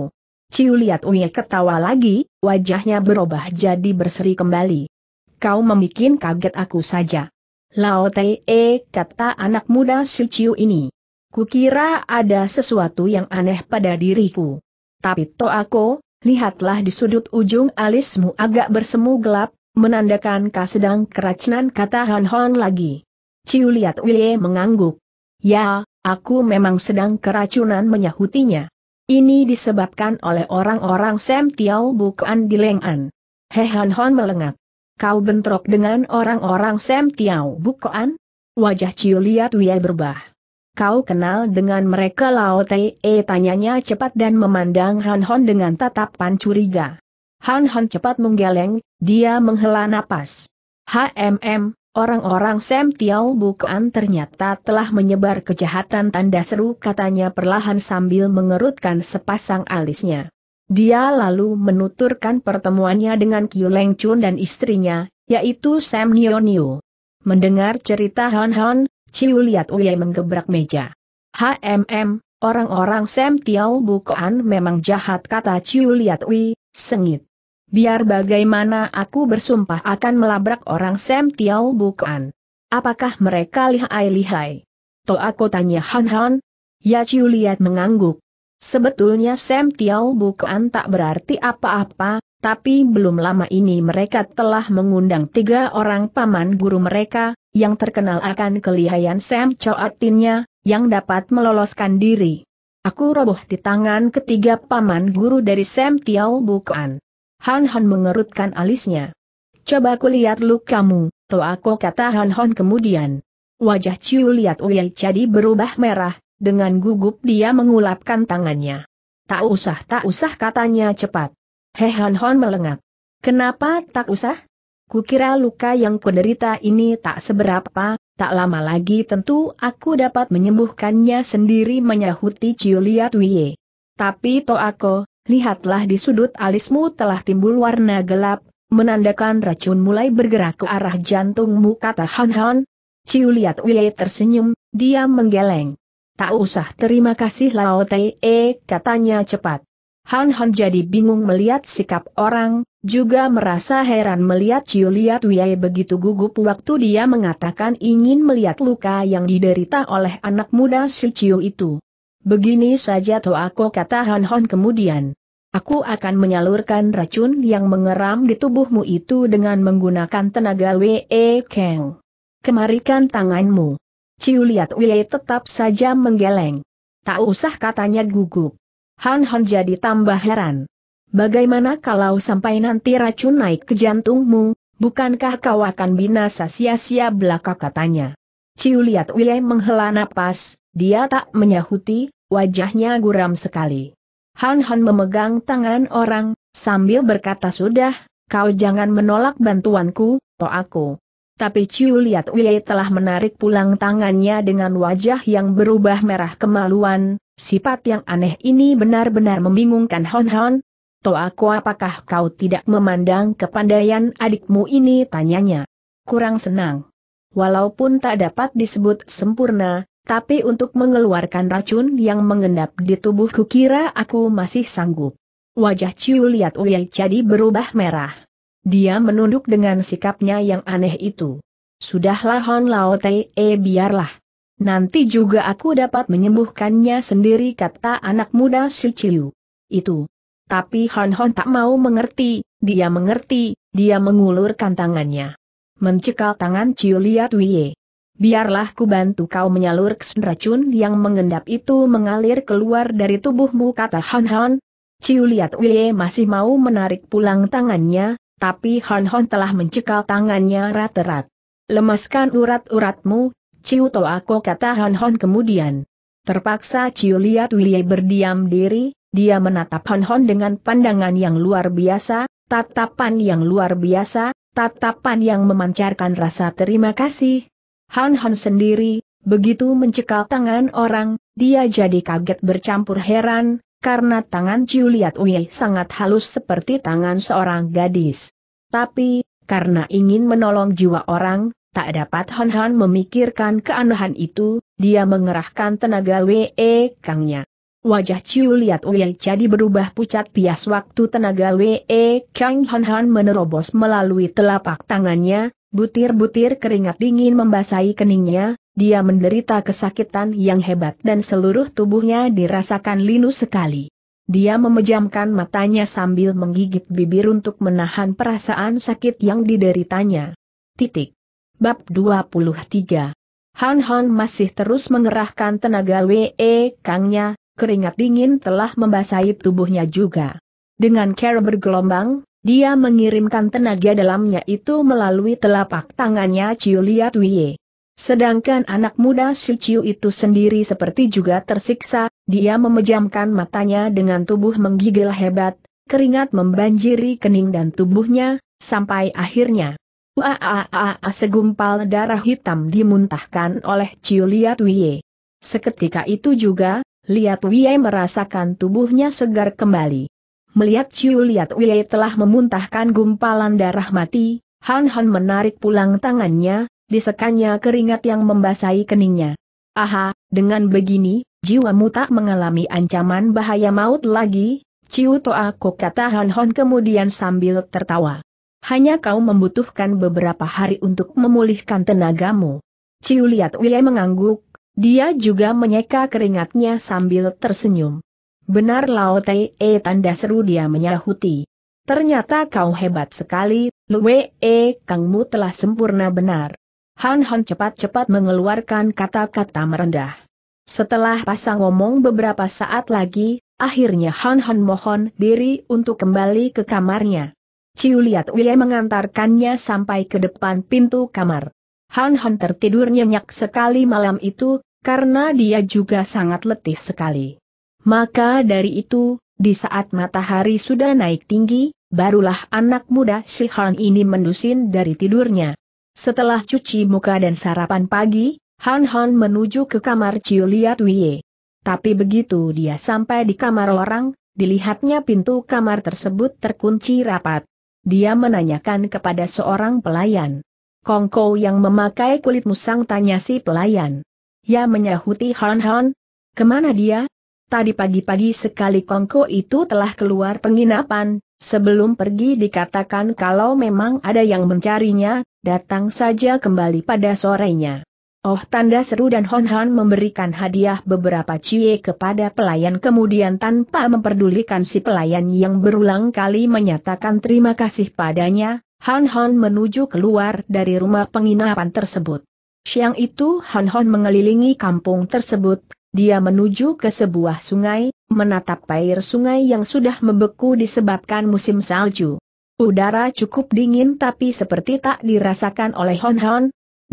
Ciu lihat Uye ketawa lagi, wajahnya berubah jadi berseri kembali. Kau membuat kaget aku saja. Lao Te, eh, kata anak muda si Ciu ini. Kukira ada sesuatu yang aneh pada diriku. Tapi to aku, lihatlah di sudut ujung alismu agak bersemu gelap, menandakan kau sedang keracunan kata Han Hon lagi. Ciu lihat Uye mengangguk. Ya, aku memang sedang keracunan menyahutinya. Ini disebabkan oleh orang-orang Sam Tiao bukan di Leng'an. He Han Hon melengak. Kau bentrok dengan orang-orang Sam Tiao bukan? Wajah Ciu lihat Wia berubah. Kau kenal dengan mereka Lao Te E tanyanya cepat dan memandang Han Hon dengan tatapan curiga. Han Hon cepat menggeleng, dia menghela napas. HMM, Orang-orang Sam Tiao Bukan ternyata telah menyebar kejahatan tanda seru katanya perlahan sambil mengerutkan sepasang alisnya. Dia lalu menuturkan pertemuannya dengan Kiu Leng Chun dan istrinya, yaitu Sam Nio Nio. Mendengar cerita Hon Hon, Chiu Liat Uye menggebrak meja. HMM, orang-orang Sam Tiao Bukan memang jahat kata Chiu Liat Uye, sengit. Biar bagaimana aku bersumpah akan melabrak orang Sam Tiao bukan. Apakah mereka lihai-lihai? To aku tanya Han Han. Ya Ciu lihat mengangguk. Sebetulnya Sam Tiao bukan tak berarti apa-apa, tapi belum lama ini mereka telah mengundang tiga orang paman guru mereka, yang terkenal akan kelihayan Sam Artinya yang dapat meloloskan diri. Aku roboh di tangan ketiga paman guru dari Sam Tiao Bukan. Han Hon mengerutkan alisnya. Coba aku lihat lukamu, aku kata Han Hon kemudian. Wajah Ciu lihat Uyai jadi berubah merah, dengan gugup dia mengulapkan tangannya. Tak usah tak usah katanya cepat. He Han Hon melengak. Kenapa tak usah? Kukira luka yang kuderita ini tak seberapa, tak lama lagi tentu aku dapat menyembuhkannya sendiri menyahuti Ciu lihat Uye. Tapi aku, lihatlah di sudut alismu telah timbul warna gelap, menandakan racun mulai bergerak ke arah jantungmu kata Han Han. Ciu lihat Wei tersenyum, dia menggeleng. Tak usah terima kasih Lao Te, e, katanya cepat. Han Han jadi bingung melihat sikap orang, juga merasa heran melihat Ciu lihat Wei begitu gugup waktu dia mengatakan ingin melihat luka yang diderita oleh anak muda si Ciu itu. Begini saja aku kata Han Hon kemudian. Aku akan menyalurkan racun yang mengeram di tubuhmu itu dengan menggunakan tenaga Wei Kang. Kemarikan tanganmu. Ciu lihat Wei tetap saja menggeleng. Tak usah katanya gugup. Han Hon jadi tambah heran. Bagaimana kalau sampai nanti racun naik ke jantungmu, bukankah kau akan binasa sia-sia belaka katanya. Ciu lihat Wei menghela napas, dia tak menyahuti, Wajahnya guram sekali. Han Han memegang tangan orang, sambil berkata sudah, kau jangan menolak bantuanku, to aku. Tapi Ciu Liat Wei telah menarik pulang tangannya dengan wajah yang berubah merah kemaluan, sifat yang aneh ini benar-benar membingungkan Hon Hon. To aku apakah kau tidak memandang kepandaian adikmu ini tanyanya. Kurang senang. Walaupun tak dapat disebut sempurna, tapi untuk mengeluarkan racun yang mengendap di tubuh kukira aku masih sanggup. Wajah Ciu liat Uye jadi berubah merah. Dia menunduk dengan sikapnya yang aneh itu. Sudahlah Hon Lao Tei, eh biarlah. Nanti juga aku dapat menyembuhkannya sendiri kata anak muda si Ciu. Itu. Tapi Hon Hon tak mau mengerti, dia mengerti, dia mengulurkan tangannya. Mencekal tangan Ciu liat Uye biarlah ku bantu kau menyalur racun yang mengendap itu mengalir keluar dari tubuhmu kata Han Han. Ciu lihat Wei masih mau menarik pulang tangannya, tapi Han Han telah mencekal tangannya rat-rat. Lemaskan urat-uratmu, Ciu to aku kata Han Han kemudian. Terpaksa Ciu lihat Wei berdiam diri, dia menatap Han Han dengan pandangan yang luar biasa, tatapan yang luar biasa, tatapan yang memancarkan rasa terima kasih, Han Han sendiri, begitu mencekal tangan orang, dia jadi kaget bercampur heran, karena tangan Juliet Wei sangat halus seperti tangan seorang gadis. Tapi, karena ingin menolong jiwa orang, tak dapat Han Han memikirkan keanehan itu, dia mengerahkan tenaga Wei Kangnya. Wajah Juliet Wei jadi berubah pucat pias waktu tenaga Wei Kang Han Han menerobos melalui telapak tangannya, Butir-butir keringat dingin membasahi keningnya, dia menderita kesakitan yang hebat dan seluruh tubuhnya dirasakan linu sekali. Dia memejamkan matanya sambil menggigit bibir untuk menahan perasaan sakit yang dideritanya. Titik. Bab 23. Han Han masih terus mengerahkan tenaga WE Kangnya, keringat dingin telah membasahi tubuhnya juga. Dengan cara bergelombang, dia mengirimkan tenaga dalamnya itu melalui telapak tangannya Ciu Liat Wie. Sedangkan anak muda si Ciu itu sendiri seperti juga tersiksa, dia memejamkan matanya dengan tubuh menggigil hebat, keringat membanjiri kening dan tubuhnya, sampai akhirnya. Waaaaa segumpal darah hitam dimuntahkan oleh Ciu Liat Wie. Seketika itu juga, Liat wye merasakan tubuhnya segar kembali. Melihat Chiu Liat Wei telah memuntahkan gumpalan darah mati, Han Han menarik pulang tangannya, disekannya keringat yang membasahi keningnya. Aha, dengan begini, jiwamu tak mengalami ancaman bahaya maut lagi, Ciu Toa Kok kata Han Han kemudian sambil tertawa. Hanya kau membutuhkan beberapa hari untuk memulihkan tenagamu. Ciu Liat Wei mengangguk, dia juga menyeka keringatnya sambil tersenyum. Benar Lao Tei e tanda seru dia menyahuti. Ternyata kau hebat sekali, Lue E Kangmu telah sempurna benar. Han Han cepat-cepat mengeluarkan kata-kata merendah. Setelah pasang ngomong beberapa saat lagi, akhirnya Han Han mohon diri untuk kembali ke kamarnya. Ciu lihat mengantarkannya sampai ke depan pintu kamar. Han Han tertidur nyenyak sekali malam itu, karena dia juga sangat letih sekali. Maka dari itu, di saat matahari sudah naik tinggi, barulah anak muda si Han ini mendusin dari tidurnya. Setelah cuci muka dan sarapan pagi, Han Han menuju ke kamar Chiu Liat Wie. Tapi begitu dia sampai di kamar orang, dilihatnya pintu kamar tersebut terkunci rapat. Dia menanyakan kepada seorang pelayan. Kongko yang memakai kulit musang tanya si pelayan. Ya menyahuti Han Han. Kemana dia? Tadi pagi-pagi sekali Kongko itu telah keluar penginapan, sebelum pergi dikatakan kalau memang ada yang mencarinya, datang saja kembali pada sorenya. Oh tanda seru dan Hon Han memberikan hadiah beberapa cie kepada pelayan kemudian tanpa memperdulikan si pelayan yang berulang kali menyatakan terima kasih padanya, Han menuju keluar dari rumah penginapan tersebut. Siang itu Han Hon mengelilingi kampung tersebut, dia menuju ke sebuah sungai, menatap air sungai yang sudah membeku disebabkan musim salju. Udara cukup dingin tapi seperti tak dirasakan oleh Hon Hon.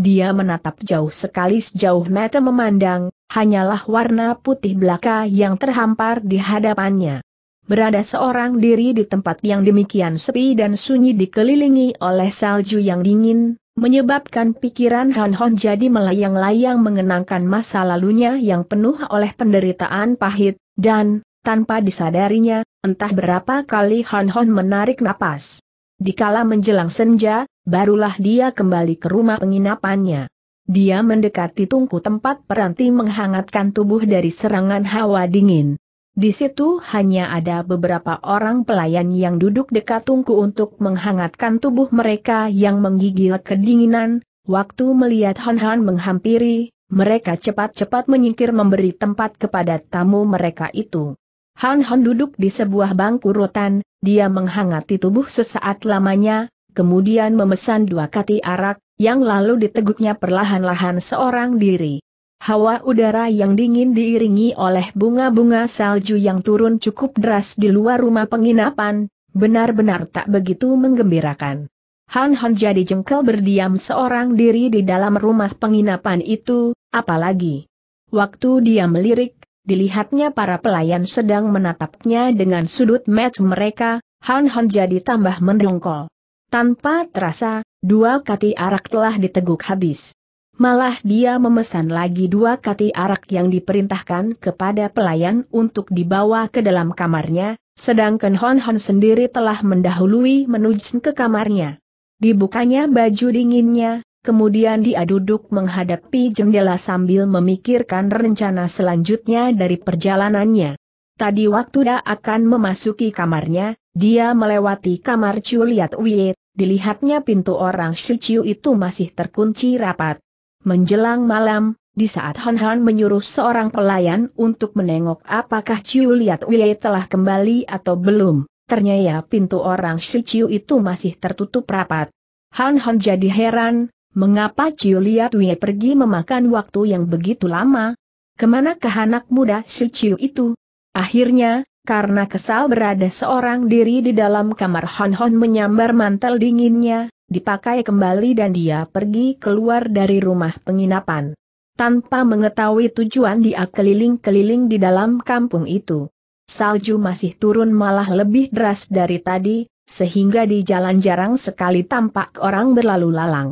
Dia menatap jauh sekali sejauh mata memandang, hanyalah warna putih belaka yang terhampar di hadapannya. Berada seorang diri di tempat yang demikian sepi dan sunyi dikelilingi oleh salju yang dingin, menyebabkan pikiran Han Hon jadi melayang-layang mengenangkan masa lalunya yang penuh oleh penderitaan pahit, dan, tanpa disadarinya, entah berapa kali Han Hon menarik napas. Dikala menjelang senja, barulah dia kembali ke rumah penginapannya. Dia mendekati tungku tempat peranti menghangatkan tubuh dari serangan hawa dingin. Di situ hanya ada beberapa orang pelayan yang duduk dekat tungku untuk menghangatkan tubuh mereka yang menggigil kedinginan. Waktu melihat Han Han menghampiri, mereka cepat-cepat menyingkir memberi tempat kepada tamu mereka itu. Han Han duduk di sebuah bangku rotan, dia menghangati tubuh sesaat lamanya, kemudian memesan dua kati arak, yang lalu diteguknya perlahan-lahan seorang diri. Hawa udara yang dingin diiringi oleh bunga-bunga salju yang turun cukup deras di luar rumah penginapan, benar-benar tak begitu menggembirakan. Han Han jadi jengkel berdiam seorang diri di dalam rumah penginapan itu, apalagi. Waktu dia melirik, dilihatnya para pelayan sedang menatapnya dengan sudut mata mereka, Han Han jadi tambah mendongkol. Tanpa terasa, dua kati arak telah diteguk habis malah dia memesan lagi dua kati arak yang diperintahkan kepada pelayan untuk dibawa ke dalam kamarnya, sedangkan Hon Hon sendiri telah mendahului menuju ke kamarnya. Dibukanya baju dinginnya, kemudian dia duduk menghadapi jendela sambil memikirkan rencana selanjutnya dari perjalanannya. Tadi waktu dia akan memasuki kamarnya, dia melewati kamar Chuliat Wiet, dilihatnya pintu orang Shiciu itu masih terkunci rapat. Menjelang malam, di saat Han Han menyuruh seorang pelayan untuk menengok apakah Chiu Liat Wile telah kembali atau belum, ternyata pintu orang si Chiu itu masih tertutup rapat. Han Han jadi heran, mengapa Chiu Liat Wile pergi memakan waktu yang begitu lama? Kemanakah anak muda si Chiu itu? Akhirnya, karena kesal berada seorang diri di dalam kamar Han Han menyambar mantel dinginnya, dipakai kembali dan dia pergi keluar dari rumah penginapan. Tanpa mengetahui tujuan dia keliling-keliling di dalam kampung itu. Salju masih turun malah lebih deras dari tadi, sehingga di jalan jarang sekali tampak orang berlalu lalang.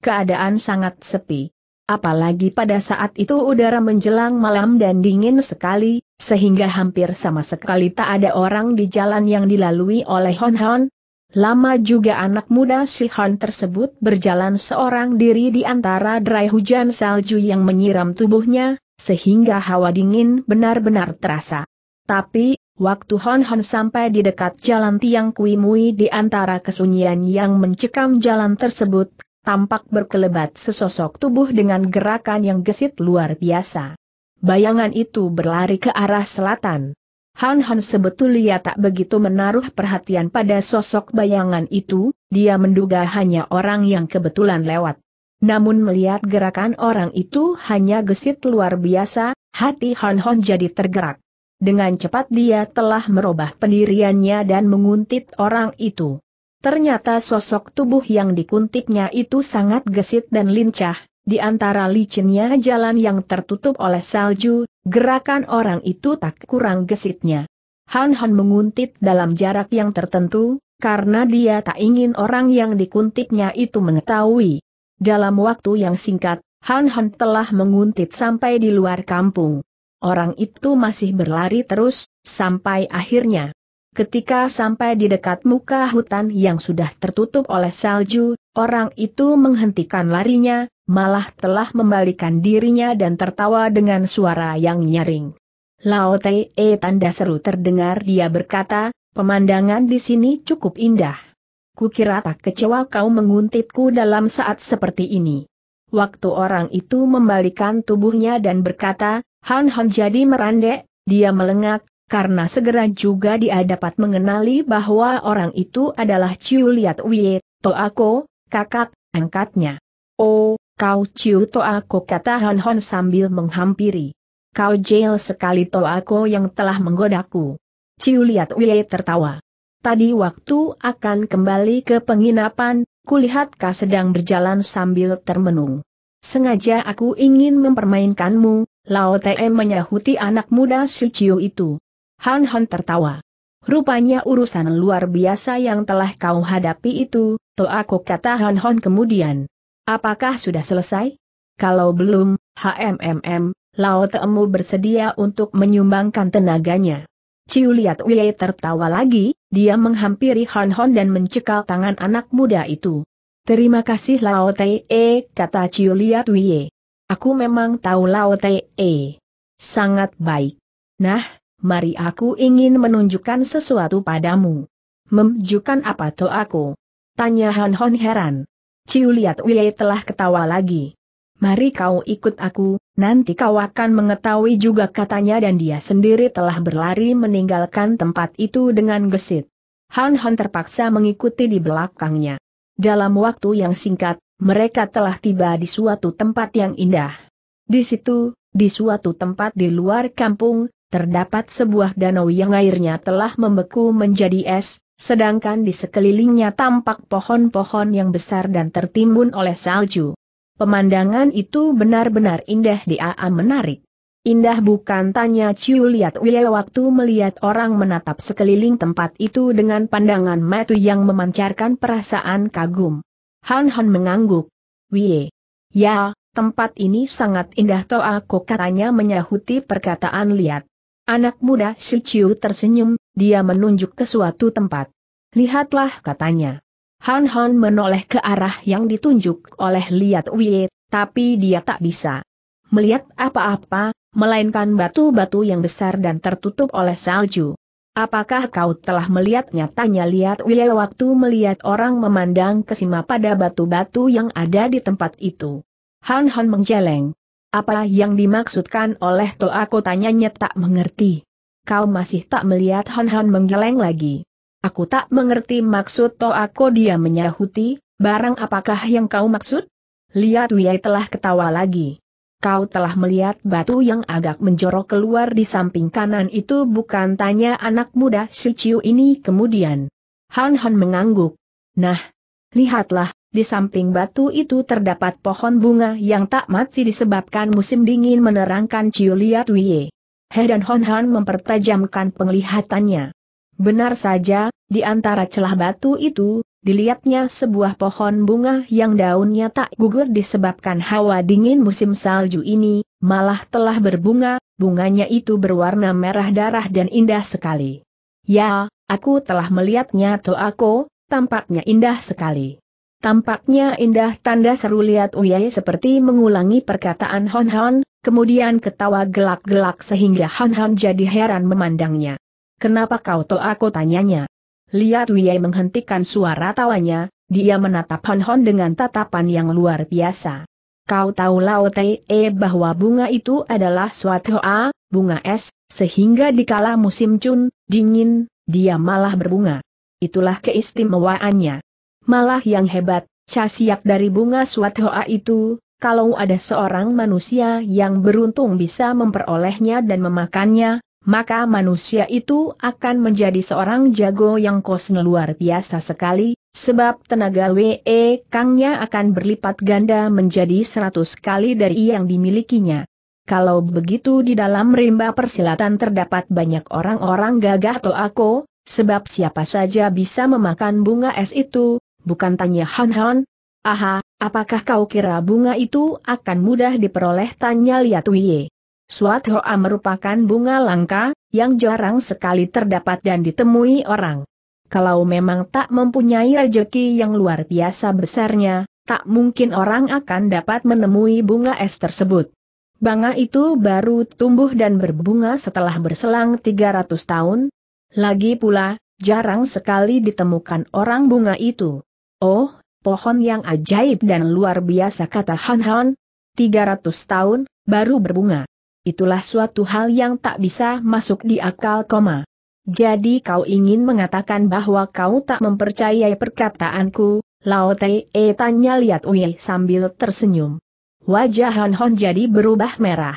Keadaan sangat sepi. Apalagi pada saat itu udara menjelang malam dan dingin sekali, sehingga hampir sama sekali tak ada orang di jalan yang dilalui oleh Hon Hon, Lama juga anak muda si Han tersebut berjalan seorang diri di antara derai hujan salju yang menyiram tubuhnya, sehingga hawa dingin benar-benar terasa. Tapi, waktu Han Han sampai di dekat jalan Tiang Kui Mui di antara kesunyian yang mencekam jalan tersebut, tampak berkelebat sesosok tubuh dengan gerakan yang gesit luar biasa. Bayangan itu berlari ke arah selatan. Han Han sebetulnya tak begitu menaruh perhatian pada sosok bayangan itu, dia menduga hanya orang yang kebetulan lewat. Namun melihat gerakan orang itu hanya gesit luar biasa, hati Han Han jadi tergerak. Dengan cepat dia telah merubah pendiriannya dan menguntit orang itu. Ternyata sosok tubuh yang dikuntitnya itu sangat gesit dan lincah, di antara licinnya jalan yang tertutup oleh salju, Gerakan orang itu tak kurang gesitnya. Han Han menguntit dalam jarak yang tertentu, karena dia tak ingin orang yang dikuntitnya itu mengetahui. Dalam waktu yang singkat, Han Han telah menguntit sampai di luar kampung. Orang itu masih berlari terus, sampai akhirnya. Ketika sampai di dekat muka hutan yang sudah tertutup oleh salju, orang itu menghentikan larinya, malah telah membalikan dirinya dan tertawa dengan suara yang nyaring. Lao Te e tanda seru terdengar dia berkata, pemandangan di sini cukup indah. Kukira tak kecewa kau menguntitku dalam saat seperti ini. Waktu orang itu membalikan tubuhnya dan berkata, Han Han jadi merandek, dia melengak, karena segera juga dia dapat mengenali bahwa orang itu adalah Ciu Liat Wie, Toako, kakak, angkatnya. Oh, Kau ciu to aku kata Hon Hon sambil menghampiri. Kau jail sekali to aku yang telah menggodaku. Ciu lihat Wei tertawa. Tadi waktu akan kembali ke penginapan, kulihat kau sedang berjalan sambil termenung. Sengaja aku ingin mempermainkanmu, Lao Te menyahuti anak muda si Ciu itu. Han Han tertawa. Rupanya urusan luar biasa yang telah kau hadapi itu, to aku kata Han Han kemudian. Apakah sudah selesai? Kalau belum, HMMM, Lao Teemu bersedia untuk menyumbangkan tenaganya. Ciu Liat Wei tertawa lagi, dia menghampiri Hon Hon dan mencekal tangan anak muda itu. Terima kasih Lao E, kata Ciu Liat Wei. Aku memang tahu Lao E. Sangat baik. Nah, mari aku ingin menunjukkan sesuatu padamu. Memjukan apa to aku? Tanya Hon Hon heran. Ciu Liat Wie telah ketawa lagi. Mari kau ikut aku, nanti kau akan mengetahui juga katanya dan dia sendiri telah berlari meninggalkan tempat itu dengan gesit. Han Han terpaksa mengikuti di belakangnya. Dalam waktu yang singkat, mereka telah tiba di suatu tempat yang indah. Di situ, di suatu tempat di luar kampung, terdapat sebuah danau yang airnya telah membeku menjadi es, sedangkan di sekelilingnya tampak pohon-pohon yang besar dan tertimbun oleh salju. Pemandangan itu benar-benar indah di AA menarik. Indah bukan tanya Ciu lihat Wie waktu melihat orang menatap sekeliling tempat itu dengan pandangan mata yang memancarkan perasaan kagum. Han Han mengangguk. Wie. Ya, tempat ini sangat indah toh aku katanya menyahuti perkataan lihat. Anak muda si Chiu tersenyum, dia menunjuk ke suatu tempat. Lihatlah katanya. Han Han menoleh ke arah yang ditunjuk oleh Liat Wei, tapi dia tak bisa melihat apa-apa, melainkan batu-batu yang besar dan tertutup oleh salju. Apakah kau telah melihatnya? Tanya Liat Wei waktu melihat orang memandang ke kesima pada batu-batu yang ada di tempat itu. Han Han menjeleng. Apa yang dimaksudkan oleh tanya tanyanya tak mengerti. Kau masih tak melihat Han Han menggeleng lagi. Aku tak mengerti maksud aku dia menyahuti, barang apakah yang kau maksud? Lihat Wiyai telah ketawa lagi. Kau telah melihat batu yang agak menjorok keluar di samping kanan itu bukan tanya anak muda si Ciu ini kemudian. Han Han mengangguk. Nah, lihatlah, di samping batu itu terdapat pohon bunga yang tak mati disebabkan musim dingin menerangkan Ciu Liat Wie. He dan Hon Han mempertajamkan penglihatannya. Benar saja, di antara celah batu itu, dilihatnya sebuah pohon bunga yang daunnya tak gugur disebabkan hawa dingin musim salju ini, malah telah berbunga, bunganya itu berwarna merah darah dan indah sekali. Ya, aku telah melihatnya Toako, tampaknya indah sekali. Tampaknya indah tanda seru lihat Uye seperti mengulangi perkataan Hon Hon, kemudian ketawa gelak-gelak sehingga Hon Hon jadi heran memandangnya. Kenapa kau to aku tanyanya? Lihat Uye menghentikan suara tawanya, dia menatap Hon Hon dengan tatapan yang luar biasa. Kau tahu Lao Tei eh, bahwa bunga itu adalah suatu A, bunga es, sehingga dikala musim cun, dingin, dia malah berbunga. Itulah keistimewaannya. Malah yang hebat, casiak dari bunga hoa itu, kalau ada seorang manusia yang beruntung bisa memperolehnya dan memakannya, maka manusia itu akan menjadi seorang jago yang kosen luar biasa sekali, sebab tenaga WE Kangnya akan berlipat ganda menjadi seratus kali dari yang dimilikinya. Kalau begitu di dalam rimba persilatan terdapat banyak orang-orang gagah toako, sebab siapa saja bisa memakan bunga es itu, bukan tanya Han Han? Aha, apakah kau kira bunga itu akan mudah diperoleh tanya Liat Wiye? Suat Hoa merupakan bunga langka, yang jarang sekali terdapat dan ditemui orang. Kalau memang tak mempunyai rejeki yang luar biasa besarnya, tak mungkin orang akan dapat menemui bunga es tersebut. Bunga itu baru tumbuh dan berbunga setelah berselang 300 tahun. Lagi pula, jarang sekali ditemukan orang bunga itu. Oh, pohon yang ajaib dan luar biasa kata Han Han. 300 tahun, baru berbunga. Itulah suatu hal yang tak bisa masuk di akal koma. Jadi kau ingin mengatakan bahwa kau tak mempercayai perkataanku, Lao Tei e tanya lihat sambil tersenyum. Wajah Han Han jadi berubah merah.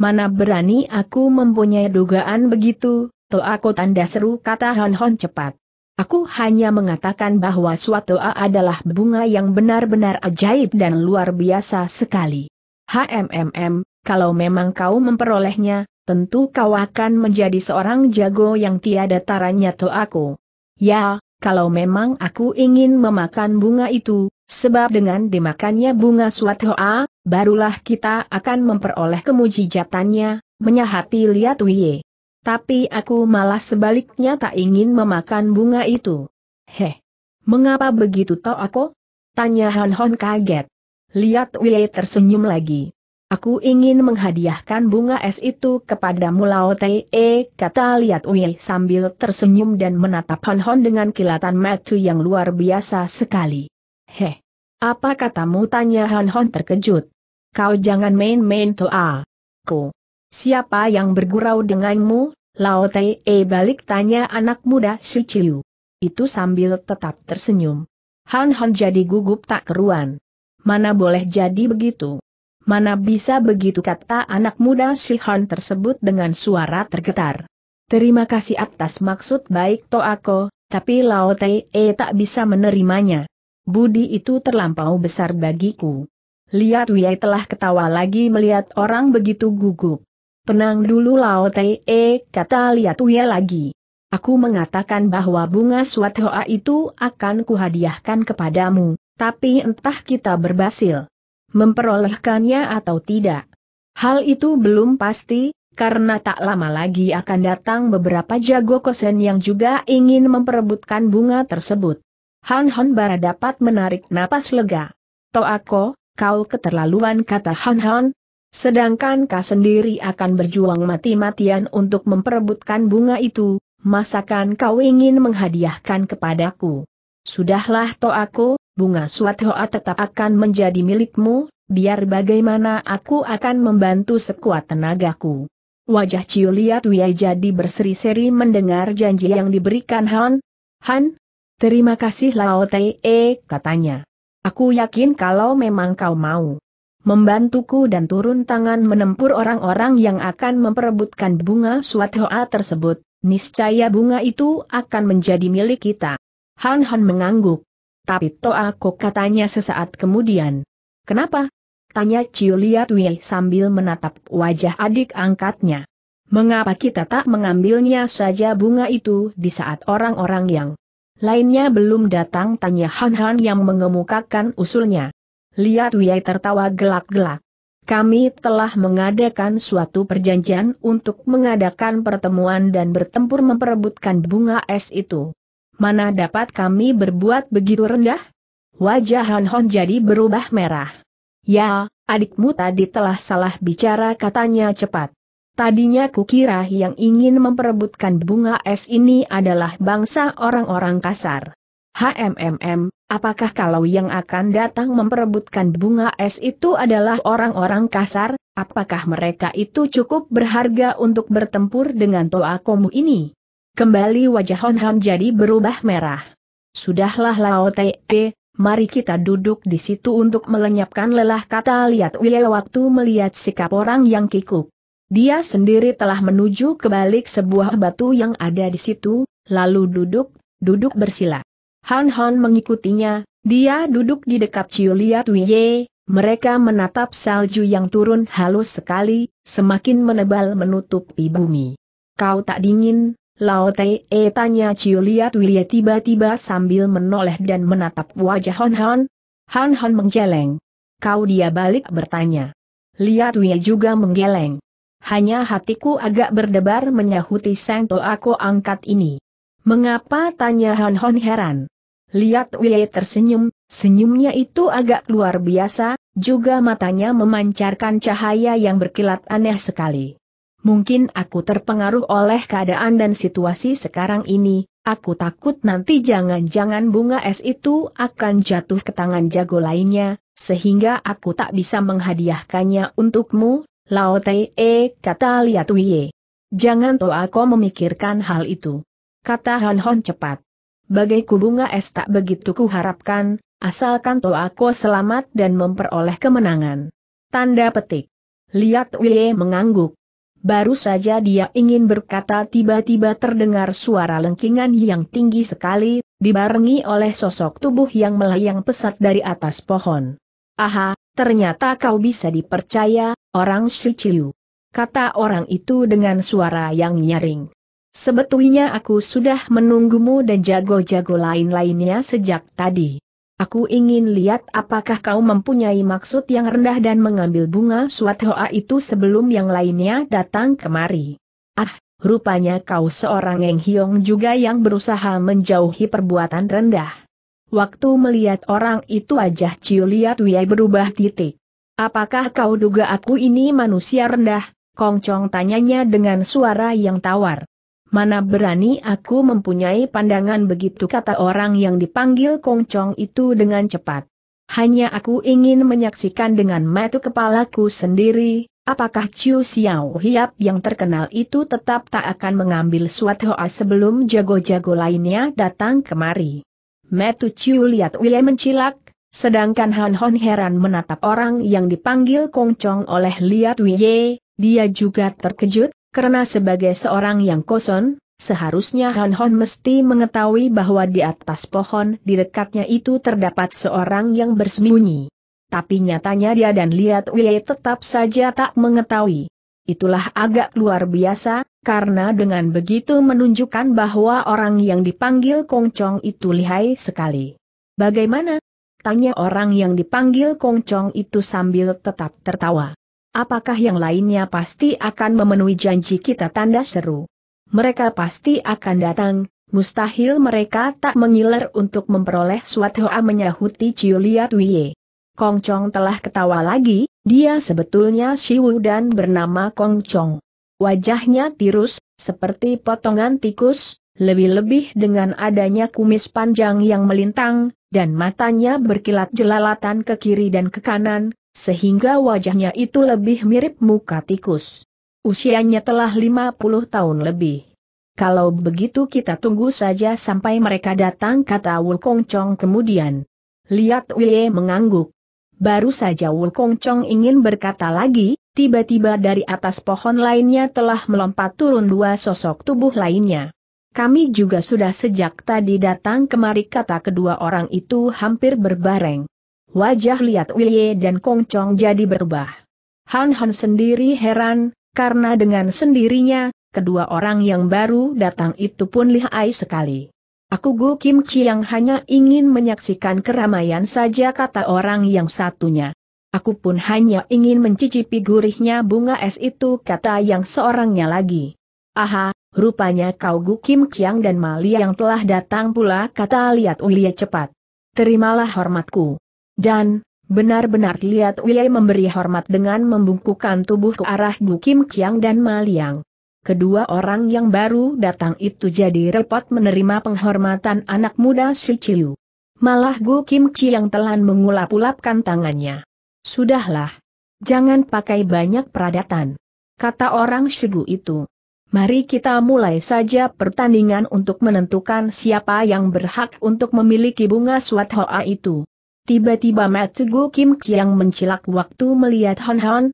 Mana berani aku mempunyai dugaan begitu, to aku tanda seru kata Han Han cepat. Aku hanya mengatakan bahwa suatu A adalah bunga yang benar-benar ajaib dan luar biasa sekali. HMMM, kalau memang kau memperolehnya, tentu kau akan menjadi seorang jago yang tiada taranya to aku. Ya, kalau memang aku ingin memakan bunga itu, sebab dengan dimakannya bunga suatu A, barulah kita akan memperoleh kemujijatannya, menyahati Liat Wiye. Tapi aku malah sebaliknya tak ingin memakan bunga itu. Heh. Mengapa begitu toh aku? Tanya Hon Hon kaget. Lihat Wei tersenyum lagi. Aku ingin menghadiahkan bunga es itu kepadamu Lao Eh, kata Liat Wei sambil tersenyum dan menatap Hon Hon dengan kilatan mata yang luar biasa sekali. Heh. Apa katamu tanya Hon Hon terkejut. Kau jangan main-main toa. Ku. Siapa yang bergurau denganmu, Lao E? balik tanya anak muda si Ciu. Itu sambil tetap tersenyum. Han Han jadi gugup tak keruan. Mana boleh jadi begitu? Mana bisa begitu kata anak muda si Han tersebut dengan suara tergetar. Terima kasih atas maksud baik aku, tapi Lao E tak bisa menerimanya. Budi itu terlampau besar bagiku. Lihat Wei telah ketawa lagi melihat orang begitu gugup. Tenang dulu Lao Te. Eh, kata Liatuye lagi. Aku mengatakan bahwa bunga suat hoa itu akan kuhadiahkan kepadamu, tapi entah kita berbasil. Memperolehkannya atau tidak. Hal itu belum pasti, karena tak lama lagi akan datang beberapa jago kosen yang juga ingin memperebutkan bunga tersebut. Han Han Bara dapat menarik napas lega. Toako, kau keterlaluan kata Han Han, Sedangkan kau sendiri akan berjuang mati-matian untuk memperebutkan bunga itu, masakan kau ingin menghadiahkan kepadaku? Sudahlah to aku, bunga Suathoa tetap akan menjadi milikmu, biar bagaimana aku akan membantu sekuat tenagaku. Wajah Ciu Liat Wia jadi berseri-seri mendengar janji yang diberikan Han. Han, terima kasih Lao Te, katanya. Aku yakin kalau memang kau mau, membantuku dan turun tangan menempur orang-orang yang akan memperebutkan bunga hoa tersebut, niscaya bunga itu akan menjadi milik kita. Han Han mengangguk. Tapi Toa Kok katanya sesaat kemudian. Kenapa? Tanya Ciu Liat Wei sambil menatap wajah adik angkatnya. Mengapa kita tak mengambilnya saja bunga itu di saat orang-orang yang lainnya belum datang tanya Han Han yang mengemukakan usulnya. Lihat Wiyai tertawa gelak-gelak. Kami telah mengadakan suatu perjanjian untuk mengadakan pertemuan dan bertempur memperebutkan bunga es itu. Mana dapat kami berbuat begitu rendah? Wajah Han Hon jadi berubah merah. Ya, adikmu tadi telah salah bicara katanya cepat. Tadinya kukira yang ingin memperebutkan bunga es ini adalah bangsa orang-orang kasar. HMMM, Apakah kalau yang akan datang memperebutkan bunga es itu adalah orang-orang kasar, apakah mereka itu cukup berharga untuk bertempur dengan Toa Komu ini? Kembali wajah Hon jadi berubah merah. Sudahlah Lao Te, mari kita duduk di situ untuk melenyapkan lelah kata lihat Wie waktu melihat sikap orang yang kikuk. Dia sendiri telah menuju ke balik sebuah batu yang ada di situ, lalu duduk, duduk bersila. Han Han mengikutinya, dia duduk di dekat Ciulia Tuye, mereka menatap salju yang turun halus sekali, semakin menebal menutupi bumi. Kau tak dingin, Lao Te e tanya Ciulia Tuye tiba-tiba sambil menoleh dan menatap wajah Han Han. Han Han menggeleng. Kau dia balik bertanya. Liat Wie juga menggeleng. Hanya hatiku agak berdebar menyahuti Sang To aku angkat ini. Mengapa tanya Han Hon heran? Lihat Wei tersenyum, senyumnya itu agak luar biasa, juga matanya memancarkan cahaya yang berkilat aneh sekali. Mungkin aku terpengaruh oleh keadaan dan situasi sekarang ini, aku takut nanti jangan-jangan bunga es itu akan jatuh ke tangan jago lainnya, sehingga aku tak bisa menghadiahkannya untukmu, Lao Te, kata Liat Wei. Jangan toh aku memikirkan hal itu kata Han Hon cepat. Bagai kubunga es tak begitu kuharapkan, asalkan Toako selamat dan memperoleh kemenangan. Tanda petik. Lihat Wei mengangguk. Baru saja dia ingin berkata tiba-tiba terdengar suara lengkingan yang tinggi sekali, dibarengi oleh sosok tubuh yang melayang pesat dari atas pohon. Aha, ternyata kau bisa dipercaya, orang Shichiu. Kata orang itu dengan suara yang nyaring. Sebetulnya aku sudah menunggumu dan jago-jago lain-lainnya sejak tadi. Aku ingin lihat apakah kau mempunyai maksud yang rendah dan mengambil bunga suat hoa itu sebelum yang lainnya datang kemari. Ah, rupanya kau seorang yang Hiong juga yang berusaha menjauhi perbuatan rendah. Waktu melihat orang itu aja Ciu lihat Wiyai berubah titik. Apakah kau duga aku ini manusia rendah? Kongcong tanyanya dengan suara yang tawar. Mana berani aku mempunyai pandangan begitu kata orang yang dipanggil Kongcong itu dengan cepat. Hanya aku ingin menyaksikan dengan mata kepalaku sendiri, apakah Chiu Xiao Hiap yang terkenal itu tetap tak akan mengambil suatu Hoa sebelum jago-jago lainnya datang kemari. Metu Chiu lihat William mencilak, sedangkan Han Hon heran menatap orang yang dipanggil Kongcong oleh lihat Wile, dia juga terkejut, karena sebagai seorang yang kosong, seharusnya Han Hon mesti mengetahui bahwa di atas pohon di dekatnya itu terdapat seorang yang bersembunyi. Tapi nyatanya dia dan Liat Wei tetap saja tak mengetahui. Itulah agak luar biasa, karena dengan begitu menunjukkan bahwa orang yang dipanggil Kong Chong itu lihai sekali. Bagaimana? Tanya orang yang dipanggil Kong Chong itu sambil tetap tertawa. Apakah yang lainnya pasti akan memenuhi janji kita tanda seru? Mereka pasti akan datang, mustahil mereka tak mengiler untuk memperoleh suatu hoa menyahuti Liat Tuye. Kong Chong telah ketawa lagi, dia sebetulnya Siwu dan bernama Kong Chong. Wajahnya tirus, seperti potongan tikus, lebih-lebih dengan adanya kumis panjang yang melintang, dan matanya berkilat jelalatan ke kiri dan ke kanan, sehingga wajahnya itu lebih mirip muka tikus. Usianya telah 50 tahun lebih. Kalau begitu kita tunggu saja sampai mereka datang kata Wulkong Chong kemudian. Lihat Wie mengangguk. Baru saja Wulkong Chong ingin berkata lagi, tiba-tiba dari atas pohon lainnya telah melompat turun dua sosok tubuh lainnya. Kami juga sudah sejak tadi datang kemari kata kedua orang itu hampir berbareng. Wajah Liat Wilye dan Kong Chong jadi berubah. Han Han sendiri heran, karena dengan sendirinya, kedua orang yang baru datang itu pun lihai sekali. Aku Gu Kim Chi yang hanya ingin menyaksikan keramaian saja kata orang yang satunya. Aku pun hanya ingin mencicipi gurihnya bunga es itu kata yang seorangnya lagi. Aha, rupanya kau Gu Kim Chiang dan Mali yang telah datang pula kata Liat Wilye cepat. Terimalah hormatku. Dan, benar-benar lihat Wei memberi hormat dengan membungkukkan tubuh ke arah Gu Kim Chiang dan Ma Liang. Kedua orang yang baru datang itu jadi repot menerima penghormatan anak muda si Chiu. Malah Gu Kim Chi yang telan mengulap-ulapkan tangannya. Sudahlah. Jangan pakai banyak peradatan. Kata orang Shigu itu. Mari kita mulai saja pertandingan untuk menentukan siapa yang berhak untuk memiliki bunga suat hoa itu. Tiba-tiba Matsugo Kim Chiang mencilak waktu melihat Hon Hon.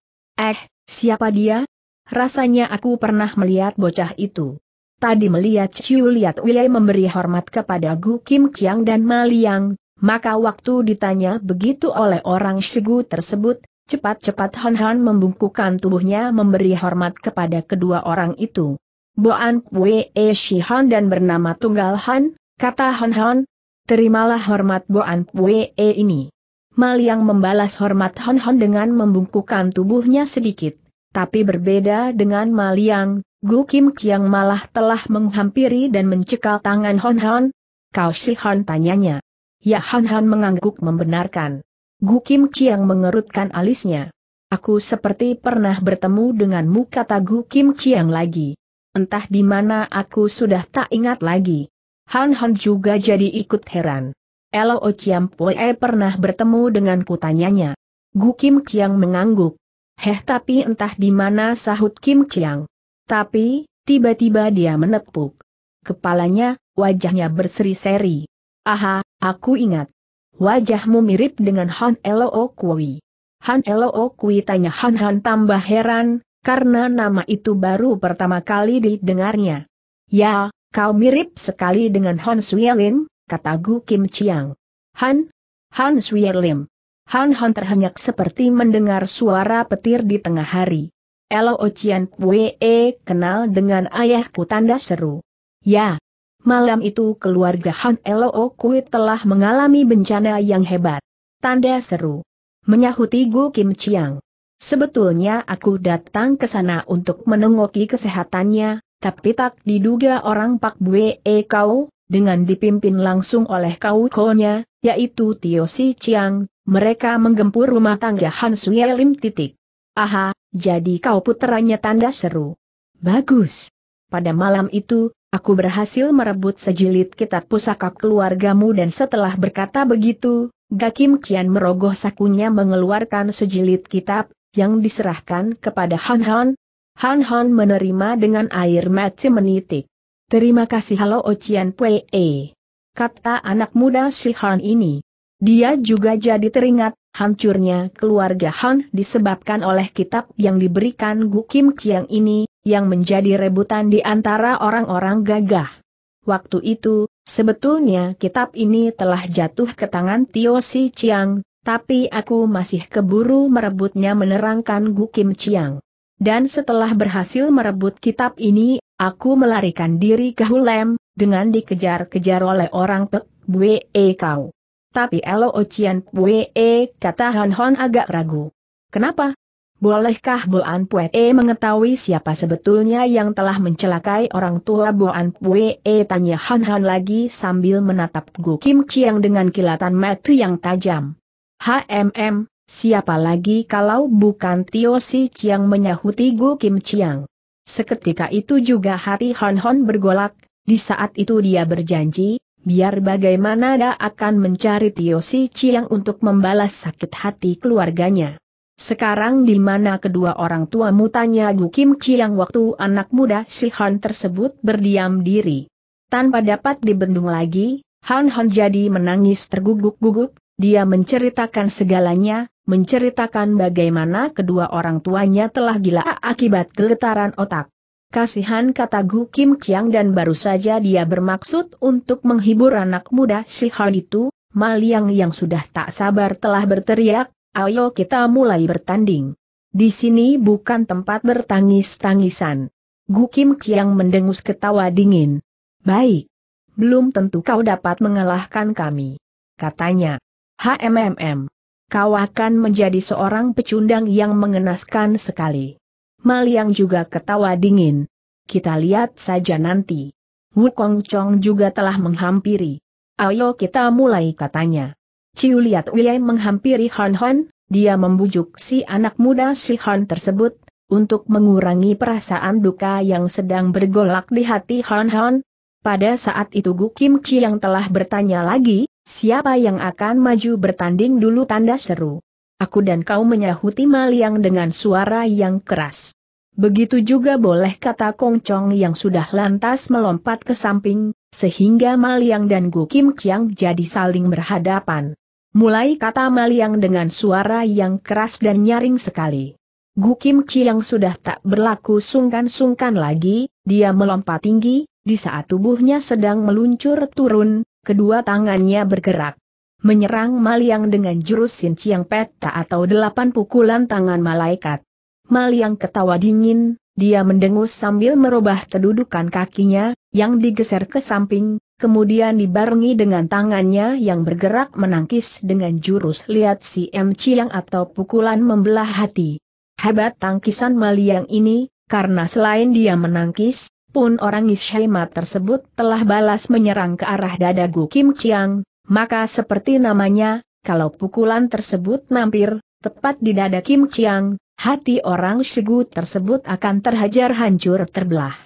Eh, siapa dia? Rasanya aku pernah melihat bocah itu. Tadi melihat Chiu Liat Wilai memberi hormat kepada Gu Kim Chiang dan Ma Liang, maka waktu ditanya begitu oleh orang Shigu tersebut, cepat-cepat Hon Hon membungkukkan tubuhnya memberi hormat kepada kedua orang itu. Boan Wei Shi Han dan bernama Tunggal Han, kata Hon Hon, terimalah hormat Boan Pue e ini. Maliang membalas hormat Hon Hon dengan membungkukkan tubuhnya sedikit. Tapi berbeda dengan Maliang, Gu Kim Chiang malah telah menghampiri dan mencekal tangan Hon Hon. Kau si Hon tanyanya. Ya Hon Hon mengangguk membenarkan. Gu Kim Chiang mengerutkan alisnya. Aku seperti pernah bertemu denganmu kata Gu Kim Chiang lagi. Entah di mana aku sudah tak ingat lagi. Han Han juga jadi ikut heran. Elo Chiam Pue pernah bertemu dengan kutanyanya. Gu Kim Chiang mengangguk. Heh tapi entah di mana sahut Kim Chiang. Tapi, tiba-tiba dia menepuk. Kepalanya, wajahnya berseri-seri. Aha, aku ingat. Wajahmu mirip dengan Han Elo Kui. Han Elo Kui tanya Han Han tambah heran, karena nama itu baru pertama kali didengarnya. Ya, Kau mirip sekali dengan Han Suyelim, kata Gu Kim Chiang. Han? Han Suyelim. Han Han terhenyak seperti mendengar suara petir di tengah hari. Elo Ocean Wee kenal dengan ayahku tanda seru. Ya. Malam itu keluarga Han Elo Okui telah mengalami bencana yang hebat. Tanda seru. Menyahuti Gu Kim Chiang. Sebetulnya aku datang ke sana untuk menengoki kesehatannya, tapi tak diduga orang Pak Bue e Kau, dengan dipimpin langsung oleh kau Konya, yaitu Tio Si Chiang, mereka menggempur rumah tangga Han Sui Lim titik. Aha, jadi kau puteranya tanda seru. Bagus. Pada malam itu, aku berhasil merebut sejilid kitab pusaka keluargamu dan setelah berkata begitu, Gakim Kian merogoh sakunya mengeluarkan sejilid kitab, yang diserahkan kepada Han Han, Han Han menerima dengan air mata menitik. Terima kasih Halo Ocean Pue, kata anak muda si Han ini. Dia juga jadi teringat, hancurnya keluarga Han disebabkan oleh kitab yang diberikan Gu Kim Chiang ini, yang menjadi rebutan di antara orang-orang gagah. Waktu itu, sebetulnya kitab ini telah jatuh ke tangan Tio Si Chiang, tapi aku masih keburu merebutnya menerangkan Gu Kim Chiang. Dan setelah berhasil merebut kitab ini, aku melarikan diri ke Hulem, dengan dikejar-kejar oleh orang Pek Bwe Kau. Tapi Elo Ocian Bwe kata Han Hon agak ragu. Kenapa? Bolehkah Boan Pue mengetahui siapa sebetulnya yang telah mencelakai orang tua Boan Pue? Tanya Han Han lagi sambil menatap Gu Kim Chiang dengan kilatan mata yang tajam. HMM, Siapa lagi kalau bukan Tio Si Chiang menyahuti Gu Kim Chiang. Seketika itu juga hati Hon Hon bergolak, di saat itu dia berjanji, biar bagaimana dia akan mencari Tio Si Chiang untuk membalas sakit hati keluarganya. Sekarang di mana kedua orang tua mutanya Gu Kim Chiang waktu anak muda si Han tersebut berdiam diri. Tanpa dapat dibendung lagi, Han Han jadi menangis terguguk-guguk, dia menceritakan segalanya, menceritakan bagaimana kedua orang tuanya telah gila akibat geletaran otak. Kasihan kata Gu Kim Chiang dan baru saja dia bermaksud untuk menghibur anak muda si Han itu, Maliang yang sudah tak sabar telah berteriak, ayo kita mulai bertanding. Di sini bukan tempat bertangis-tangisan. Gu Kim Chiang mendengus ketawa dingin. Baik. Belum tentu kau dapat mengalahkan kami. Katanya. HMMM kau akan menjadi seorang pecundang yang mengenaskan sekali. Maliang juga ketawa dingin. Kita lihat saja nanti. Wukong Chong juga telah menghampiri. Ayo kita mulai katanya. Ciu lihat William menghampiri Hon Hon, dia membujuk si anak muda si Hon tersebut, untuk mengurangi perasaan duka yang sedang bergolak di hati Hon Hon, pada saat itu Gu Kim Chi yang telah bertanya lagi, siapa yang akan maju bertanding dulu tanda seru. Aku dan kau menyahuti Maliang dengan suara yang keras. Begitu juga boleh kata Kong Chong yang sudah lantas melompat ke samping, sehingga Maliang dan Gu Kim Chiang jadi saling berhadapan. Mulai kata Maliang dengan suara yang keras dan nyaring sekali. Gu Kim Chi yang sudah tak berlaku sungkan-sungkan lagi, dia melompat tinggi, di saat tubuhnya sedang meluncur turun, kedua tangannya bergerak. Menyerang Maliang dengan jurus Sin Chiang Peta atau delapan pukulan tangan malaikat. Maliang ketawa dingin, dia mendengus sambil merubah kedudukan kakinya, yang digeser ke samping, kemudian dibarengi dengan tangannya yang bergerak menangkis dengan jurus Liat si M. Chiang atau pukulan membelah hati. Hebat tangkisan Maliang ini, karena selain dia menangkis, pun orang Ishaima tersebut telah balas menyerang ke arah dada Gu Kim Chiang, maka seperti namanya, kalau pukulan tersebut mampir, tepat di dada Kim Chiang, hati orang Shigu tersebut akan terhajar hancur terbelah.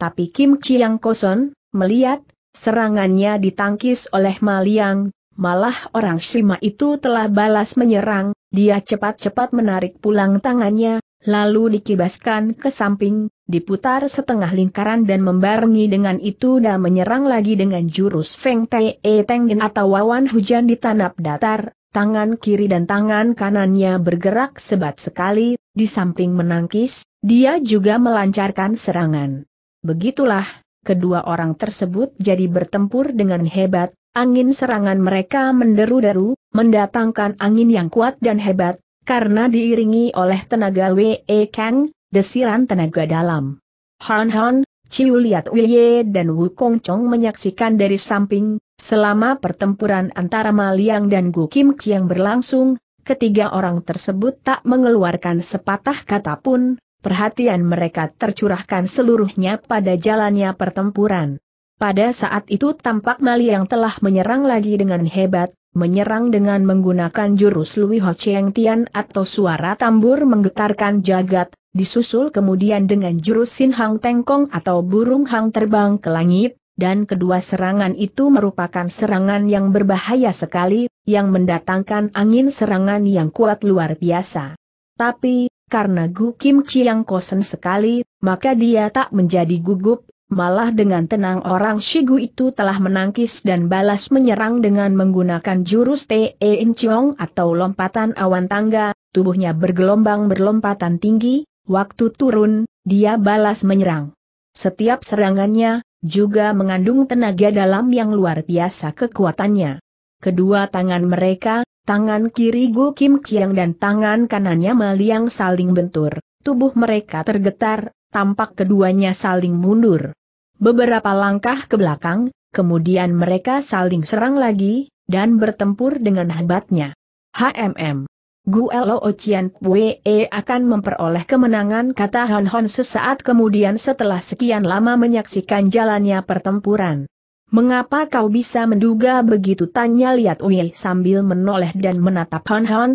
Tapi Kim Chiang kosong melihat, serangannya ditangkis oleh Maliang, malah orang Shima itu telah balas menyerang, dia cepat-cepat menarik pulang tangannya, lalu dikibaskan ke samping, diputar setengah lingkaran dan membarengi dengan itu dan menyerang lagi dengan jurus Feng E Tenggen atau wawan hujan di tanap datar, tangan kiri dan tangan kanannya bergerak sebat sekali, di samping menangkis, dia juga melancarkan serangan. Begitulah, kedua orang tersebut jadi bertempur dengan hebat, angin serangan mereka menderu-deru, mendatangkan angin yang kuat dan hebat, karena diiringi oleh tenaga Wei Kang, desiran tenaga dalam. Han Han, Ciu Liat Wilye dan Wu Kong Chong menyaksikan dari samping, selama pertempuran antara Maliang dan Gu Kim Chiang berlangsung, ketiga orang tersebut tak mengeluarkan sepatah kata pun, perhatian mereka tercurahkan seluruhnya pada jalannya pertempuran. Pada saat itu tampak Maliang telah menyerang lagi dengan hebat, menyerang dengan menggunakan jurus Lui Ho Cheng Tian atau suara tambur menggetarkan jagat, disusul kemudian dengan jurus Sin Hang Tengkong atau burung hang terbang ke langit, dan kedua serangan itu merupakan serangan yang berbahaya sekali, yang mendatangkan angin serangan yang kuat luar biasa. Tapi, karena Gu Kim Chiang kosen sekali, maka dia tak menjadi gugup, malah dengan tenang orang Shigu itu telah menangkis dan balas menyerang dengan menggunakan jurus Te In Chong atau lompatan awan tangga, tubuhnya bergelombang berlompatan tinggi, waktu turun, dia balas menyerang. Setiap serangannya, juga mengandung tenaga dalam yang luar biasa kekuatannya. Kedua tangan mereka, tangan kiri Gu Kim Chiang dan tangan kanannya Maliang saling bentur, tubuh mereka tergetar, tampak keduanya saling mundur. Beberapa langkah ke belakang, kemudian mereka saling serang lagi, dan bertempur dengan hebatnya. HMM. Guelo Ocean Pue akan memperoleh kemenangan kata Han Hon sesaat kemudian setelah sekian lama menyaksikan jalannya pertempuran. Mengapa kau bisa menduga begitu tanya liat Wei sambil menoleh dan menatap Han Hon?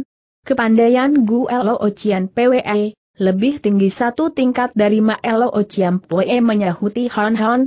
Kepandaian Guelo Ocean Pwe lebih tinggi satu tingkat dari Maelo Elo menyahuti Han Han.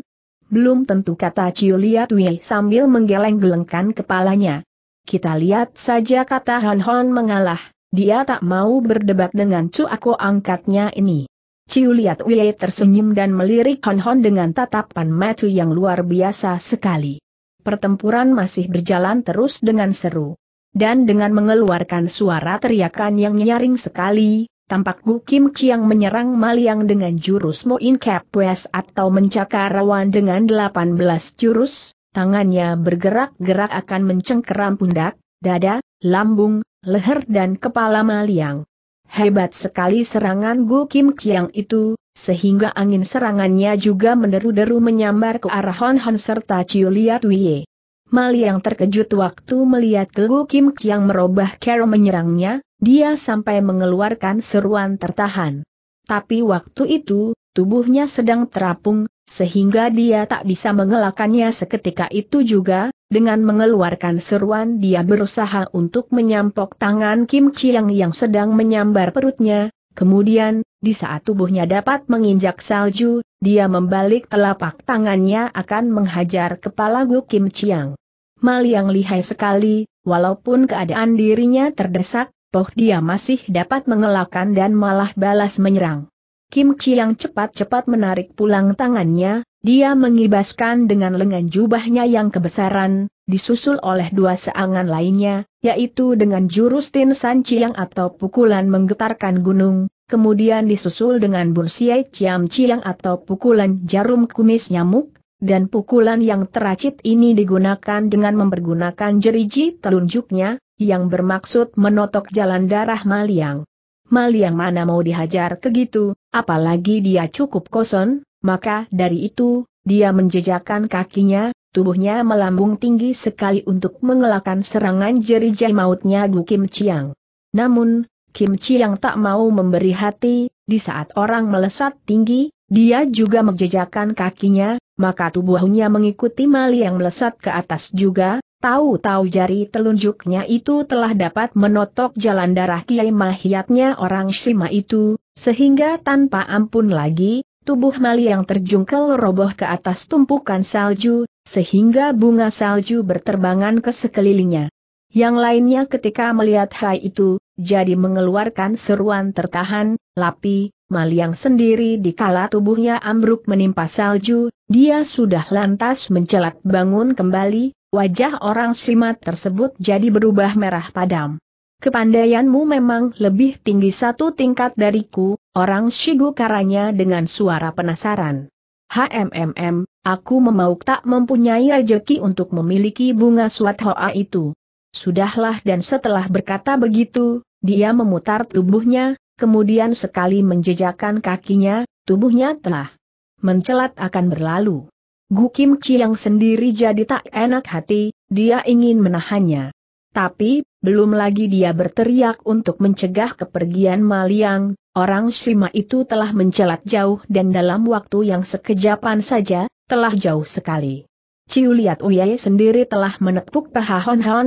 Belum tentu kata Chiu Liat Wei sambil menggeleng-gelengkan kepalanya. Kita lihat saja kata Han Han mengalah, dia tak mau berdebat dengan Cu aku angkatnya ini. Ciu Liat Wei tersenyum dan melirik Han Han dengan tatapan macu yang luar biasa sekali. Pertempuran masih berjalan terus dengan seru. Dan dengan mengeluarkan suara teriakan yang nyaring sekali, tampak Gu Kim Chiang menyerang Maliang dengan jurus Moin Cap West atau mencakar rawan dengan 18 jurus, tangannya bergerak-gerak akan mencengkeram pundak, dada, lambung, leher dan kepala Maliang. Hebat sekali serangan Gu Kim Chiang itu, sehingga angin serangannya juga meneru deru menyambar ke arah Hon Han serta Chiu Liat Wye. Maliang terkejut waktu melihat Gu Kim Chiang merubah cara menyerangnya, dia sampai mengeluarkan seruan tertahan. Tapi waktu itu, tubuhnya sedang terapung, sehingga dia tak bisa mengelakannya seketika itu juga, dengan mengeluarkan seruan dia berusaha untuk menyampok tangan Kim Chiang yang sedang menyambar perutnya, kemudian, di saat tubuhnya dapat menginjak salju, dia membalik telapak tangannya akan menghajar kepala Gu Kim Chiang. Mal yang lihai sekali, walaupun keadaan dirinya terdesak, toh dia masih dapat mengelakkan dan malah balas menyerang. Kim yang cepat-cepat menarik pulang tangannya, dia mengibaskan dengan lengan jubahnya yang kebesaran, disusul oleh dua seangan lainnya, yaitu dengan jurus Tin San Chiang atau pukulan menggetarkan gunung, kemudian disusul dengan Siai Chiam Chiang atau pukulan jarum kumis nyamuk, dan pukulan yang teracit ini digunakan dengan mempergunakan jeriji telunjuknya, yang bermaksud menotok jalan darah Maliang. Maliang mana mau dihajar ke gitu, apalagi dia cukup kosong, maka dari itu, dia menjejakkan kakinya, tubuhnya melambung tinggi sekali untuk mengelakkan serangan jerijai mautnya Gu Kim Chiang. Namun, Kim Chiang tak mau memberi hati, di saat orang melesat tinggi, dia juga menjejakkan kakinya, maka tubuhnya mengikuti Maliang melesat ke atas juga, Tahu-tahu jari telunjuknya itu telah dapat menotok jalan darah kiai mahiatnya orang Shima itu, sehingga tanpa ampun lagi, tubuh Mali yang terjungkel roboh ke atas tumpukan salju, sehingga bunga salju berterbangan ke sekelilingnya. Yang lainnya ketika melihat hal itu, jadi mengeluarkan seruan tertahan, Lapi, Mali yang sendiri dikala tubuhnya ambruk menimpa salju, dia sudah lantas mencelat bangun kembali, Wajah orang simat tersebut jadi berubah merah padam. Kepandaianmu memang lebih tinggi satu tingkat dariku, orang Shigu karanya dengan suara penasaran. HMMM, aku memauk tak mempunyai rejeki untuk memiliki bunga suat hoa itu. Sudahlah dan setelah berkata begitu, dia memutar tubuhnya, kemudian sekali menjejakkan kakinya, tubuhnya telah mencelat akan berlalu. Gu Kim yang sendiri jadi tak enak hati, dia ingin menahannya. Tapi, belum lagi dia berteriak untuk mencegah kepergian Maliang, orang Shima itu telah mencelat jauh dan dalam waktu yang sekejapan saja, telah jauh sekali. Ciu lihat Uye sendiri telah menepuk paha Hon Hon.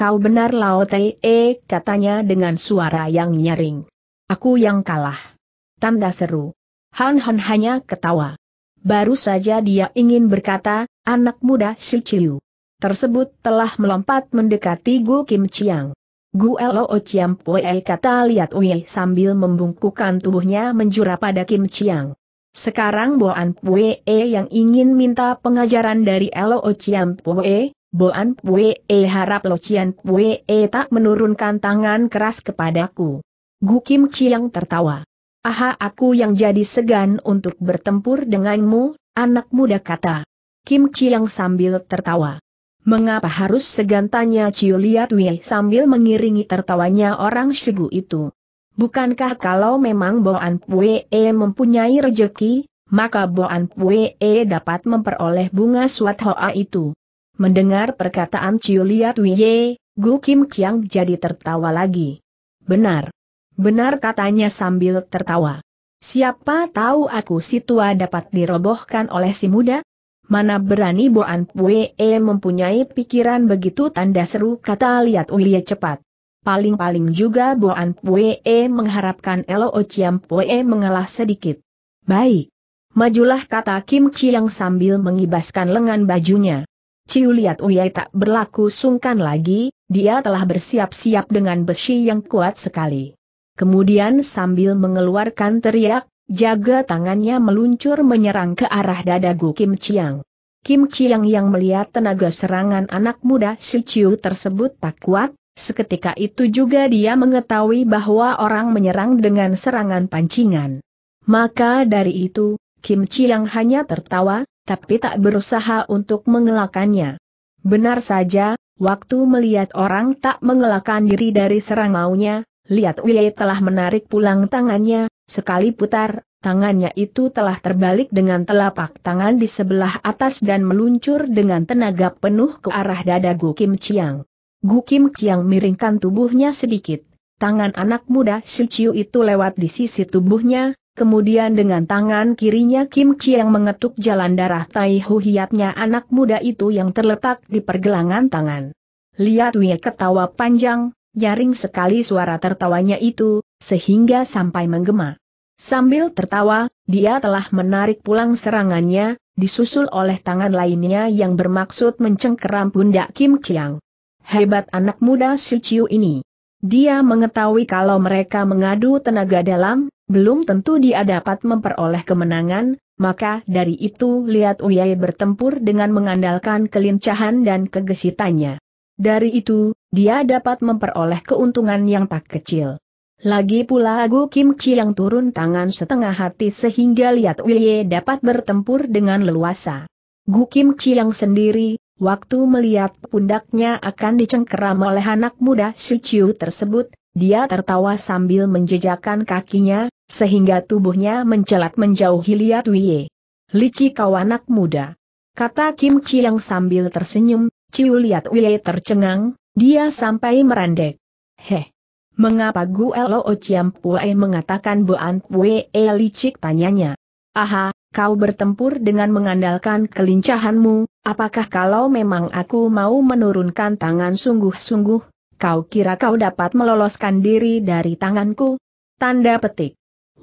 Kau benar Lao Te, e, katanya dengan suara yang nyaring. Aku yang kalah. Tanda seru. Hon Hon hanya ketawa. Baru saja dia ingin berkata, anak muda si Chiu. Tersebut telah melompat mendekati Gu Kim Chiang. Gu Lo Chiam Pue kata Liat Wei sambil membungkukan tubuhnya menjura pada Kim Chiang. Sekarang Boan Pue yang ingin minta pengajaran dari Lo Chiam Pue, Boan Pue harap Lo Chiam Pue tak menurunkan tangan keras kepadaku. Gu Kim Chiang tertawa. Aha aku yang jadi segan untuk bertempur denganmu, anak muda kata. Kim Chi yang sambil tertawa. Mengapa harus segan tanya Chiu Liat Wei sambil mengiringi tertawanya orang Shigu itu. Bukankah kalau memang Boan Pue mempunyai rejeki, maka Boan Pue dapat memperoleh bunga suat hoa itu. Mendengar perkataan Chiu Liat Wei, Gu Kim Chiang jadi tertawa lagi. Benar. Benar katanya sambil tertawa. Siapa tahu aku si tua dapat dirobohkan oleh si muda? Mana berani Boan Pue mempunyai pikiran begitu tanda seru kata lihat William cepat. Paling-paling juga Boan Pue mengharapkan Elo Ociam Pue mengalah sedikit. Baik. Majulah kata Kim Chi yang sambil mengibaskan lengan bajunya. Ciu lihat Uyai tak berlaku sungkan lagi, dia telah bersiap-siap dengan besi yang kuat sekali. Kemudian sambil mengeluarkan teriak, jaga tangannya meluncur menyerang ke arah dadaku Kim Chiang. Kim Chiang yang melihat tenaga serangan anak muda si Chiu tersebut tak kuat, seketika itu juga dia mengetahui bahwa orang menyerang dengan serangan pancingan. Maka dari itu, Kim Chiang hanya tertawa, tapi tak berusaha untuk mengelakannya. Benar saja, waktu melihat orang tak mengelakkan diri dari serang maunya, Lihat Wei telah menarik pulang tangannya, sekali putar, tangannya itu telah terbalik dengan telapak tangan di sebelah atas dan meluncur dengan tenaga penuh ke arah dada Gu Kim Chiang. Gu Kim Chiang miringkan tubuhnya sedikit. Tangan anak muda Si Chiu itu lewat di sisi tubuhnya, kemudian dengan tangan kirinya Kim Chiang mengetuk jalan darah tai hiatnya anak muda itu yang terletak di pergelangan tangan. Lihat Wei ketawa panjang, Jaring sekali suara tertawanya itu, sehingga sampai menggema. Sambil tertawa, dia telah menarik pulang serangannya, disusul oleh tangan lainnya yang bermaksud mencengkeram pundak Kim Chiang. Hebat anak muda si Chiu ini. Dia mengetahui kalau mereka mengadu tenaga dalam, belum tentu dia dapat memperoleh kemenangan, maka dari itu lihat Uyai bertempur dengan mengandalkan kelincahan dan kegesitannya. Dari itu, dia dapat memperoleh keuntungan yang tak kecil. Lagi pula Gu Kim Chi yang turun tangan setengah hati sehingga Liat Wye dapat bertempur dengan leluasa. Gu Kim Chi yang sendiri, waktu melihat pundaknya akan dicengkeram oleh anak muda si Chiu tersebut, dia tertawa sambil menjejakkan kakinya, sehingga tubuhnya mencelat menjauhi Liat Wye. Lici kau anak muda. Kata Kim Chi yang sambil tersenyum, Chiu Liat Wye tercengang, dia sampai merandek. Heh. Mengapa Gu Elo Ociam Pue mengatakan An Pue licik tanyanya? Aha, kau bertempur dengan mengandalkan kelincahanmu, apakah kalau memang aku mau menurunkan tangan sungguh-sungguh, kau kira kau dapat meloloskan diri dari tanganku? Tanda petik.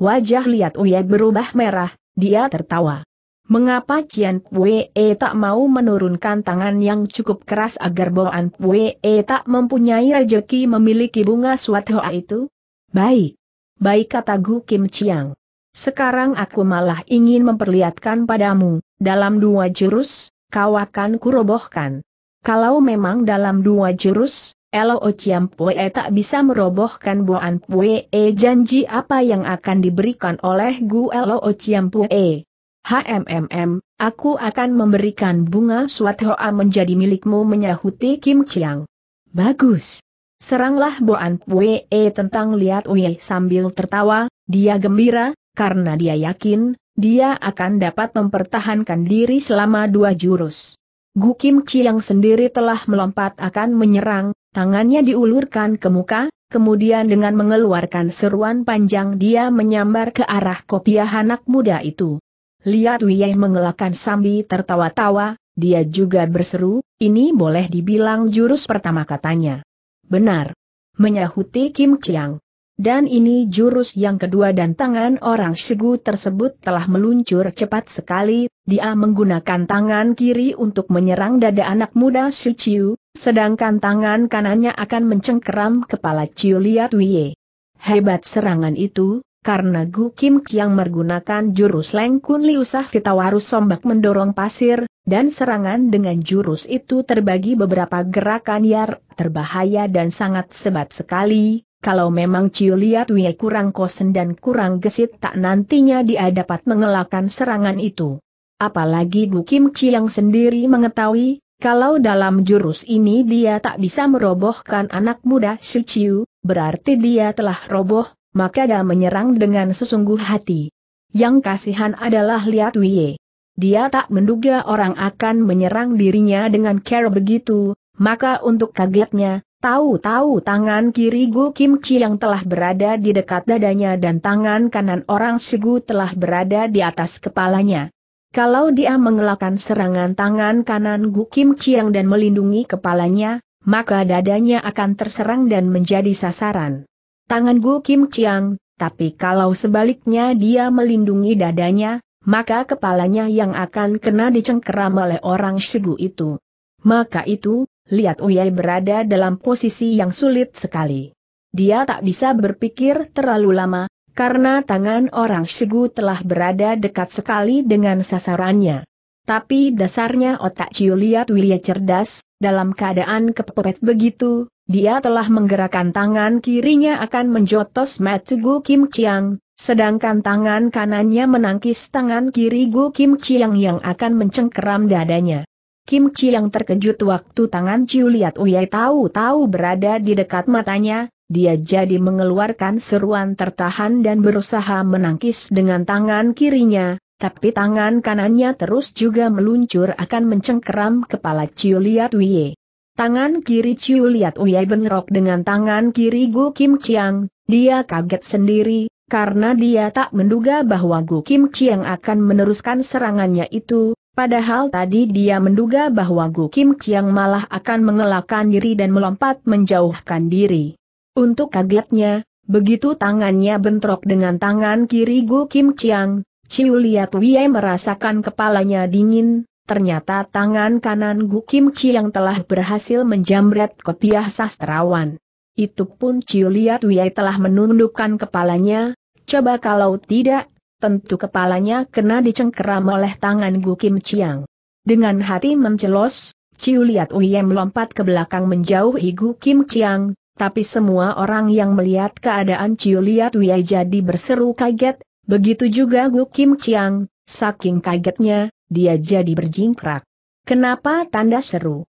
Wajah lihat Uye berubah merah, dia tertawa. Mengapa Cian Pue e tak mau menurunkan tangan yang cukup keras agar Boan Pue e tak mempunyai rejeki memiliki bunga Hoa itu? Baik. Baik kata Gu Kim Chiang. Sekarang aku malah ingin memperlihatkan padamu, dalam dua jurus, kau akan kurobohkan. Kalau memang dalam dua jurus, Elo Chiang Pue e tak bisa merobohkan Boan Pue janji apa yang akan diberikan oleh Gu Elo Chiang Pue. HMMM, aku akan memberikan bunga suat hoa menjadi milikmu menyahuti Kim Chiang. Bagus. Seranglah Boan Pue eh, tentang Liat Wei sambil tertawa, dia gembira, karena dia yakin, dia akan dapat mempertahankan diri selama dua jurus. Gu Kim Chiang sendiri telah melompat akan menyerang, tangannya diulurkan ke muka, kemudian dengan mengeluarkan seruan panjang dia menyambar ke arah kopiah anak muda itu. Liat Wiyai mengelakkan sambil tertawa-tawa, dia juga berseru, ini boleh dibilang jurus pertama katanya. Benar. Menyahuti Kim Chiang. Dan ini jurus yang kedua dan tangan orang Shigu tersebut telah meluncur cepat sekali, dia menggunakan tangan kiri untuk menyerang dada anak muda Shi Chiu, sedangkan tangan kanannya akan mencengkeram kepala Chiu Liat Wiye. Hebat serangan itu, karena Gu Kim Chiang menggunakan jurus Leng Kun Liu Fitawaru sombak mendorong pasir, dan serangan dengan jurus itu terbagi beberapa gerakan yang terbahaya dan sangat sebat sekali, kalau memang Ciu Liat Wei kurang kosen dan kurang gesit tak nantinya dia dapat mengelakkan serangan itu. Apalagi Gu Kim Chiang sendiri mengetahui, kalau dalam jurus ini dia tak bisa merobohkan anak muda si Ciu, berarti dia telah roboh, maka dia menyerang dengan sesungguh hati. Yang kasihan adalah lihat Wie. Dia tak menduga orang akan menyerang dirinya dengan care begitu, maka untuk kagetnya, tahu-tahu tangan kiri Gu Kim Chi yang telah berada di dekat dadanya dan tangan kanan orang Sigu telah berada di atas kepalanya. Kalau dia mengelakkan serangan tangan kanan Gu Kim Chiang dan melindungi kepalanya, maka dadanya akan terserang dan menjadi sasaran tangan Gu Kim Chiang, tapi kalau sebaliknya dia melindungi dadanya, maka kepalanya yang akan kena dicengkeram oleh orang Shigu itu. Maka itu, lihat Uyai berada dalam posisi yang sulit sekali. Dia tak bisa berpikir terlalu lama, karena tangan orang Shigu telah berada dekat sekali dengan sasarannya. Tapi dasarnya otak Ciu William cerdas, dalam keadaan kepepet begitu, dia telah menggerakkan tangan kirinya akan menjotos matu Gu Kim Chiang, sedangkan tangan kanannya menangkis tangan kiri Gu Kim Chiang yang akan mencengkeram dadanya. Kim Chiang terkejut waktu tangan Ciu lihat tahu-tahu berada di dekat matanya, dia jadi mengeluarkan seruan tertahan dan berusaha menangkis dengan tangan kirinya, tapi tangan kanannya terus juga meluncur akan mencengkeram kepala Ciu Liat Uye. Tangan kiri Ciu Liat Uye bengrok dengan tangan kiri Gu Kim Chiang, dia kaget sendiri, karena dia tak menduga bahwa Gu Kim Chiang akan meneruskan serangannya itu, Padahal tadi dia menduga bahwa Gu Kim Chiang malah akan mengelakkan diri dan melompat menjauhkan diri. Untuk kagetnya, begitu tangannya bentrok dengan tangan kiri Gu Kim Chiang, Ciu Liat Wie merasakan kepalanya dingin, ternyata tangan kanan Gu Kim Chi yang telah berhasil menjamret kopiah sastrawan. Itu pun Ciu Liat Wie telah menundukkan kepalanya, coba kalau tidak, tentu kepalanya kena dicengkeram oleh tangan Gu Kim Chiang. Dengan hati mencelos, Ciu Liat Wie melompat ke belakang menjauhi Gu Kim Chiang, tapi semua orang yang melihat keadaan Ciu Liat Wie jadi berseru kaget, Begitu juga Gu Kim Chiang, saking kagetnya, dia jadi berjingkrak. Kenapa tanda seru?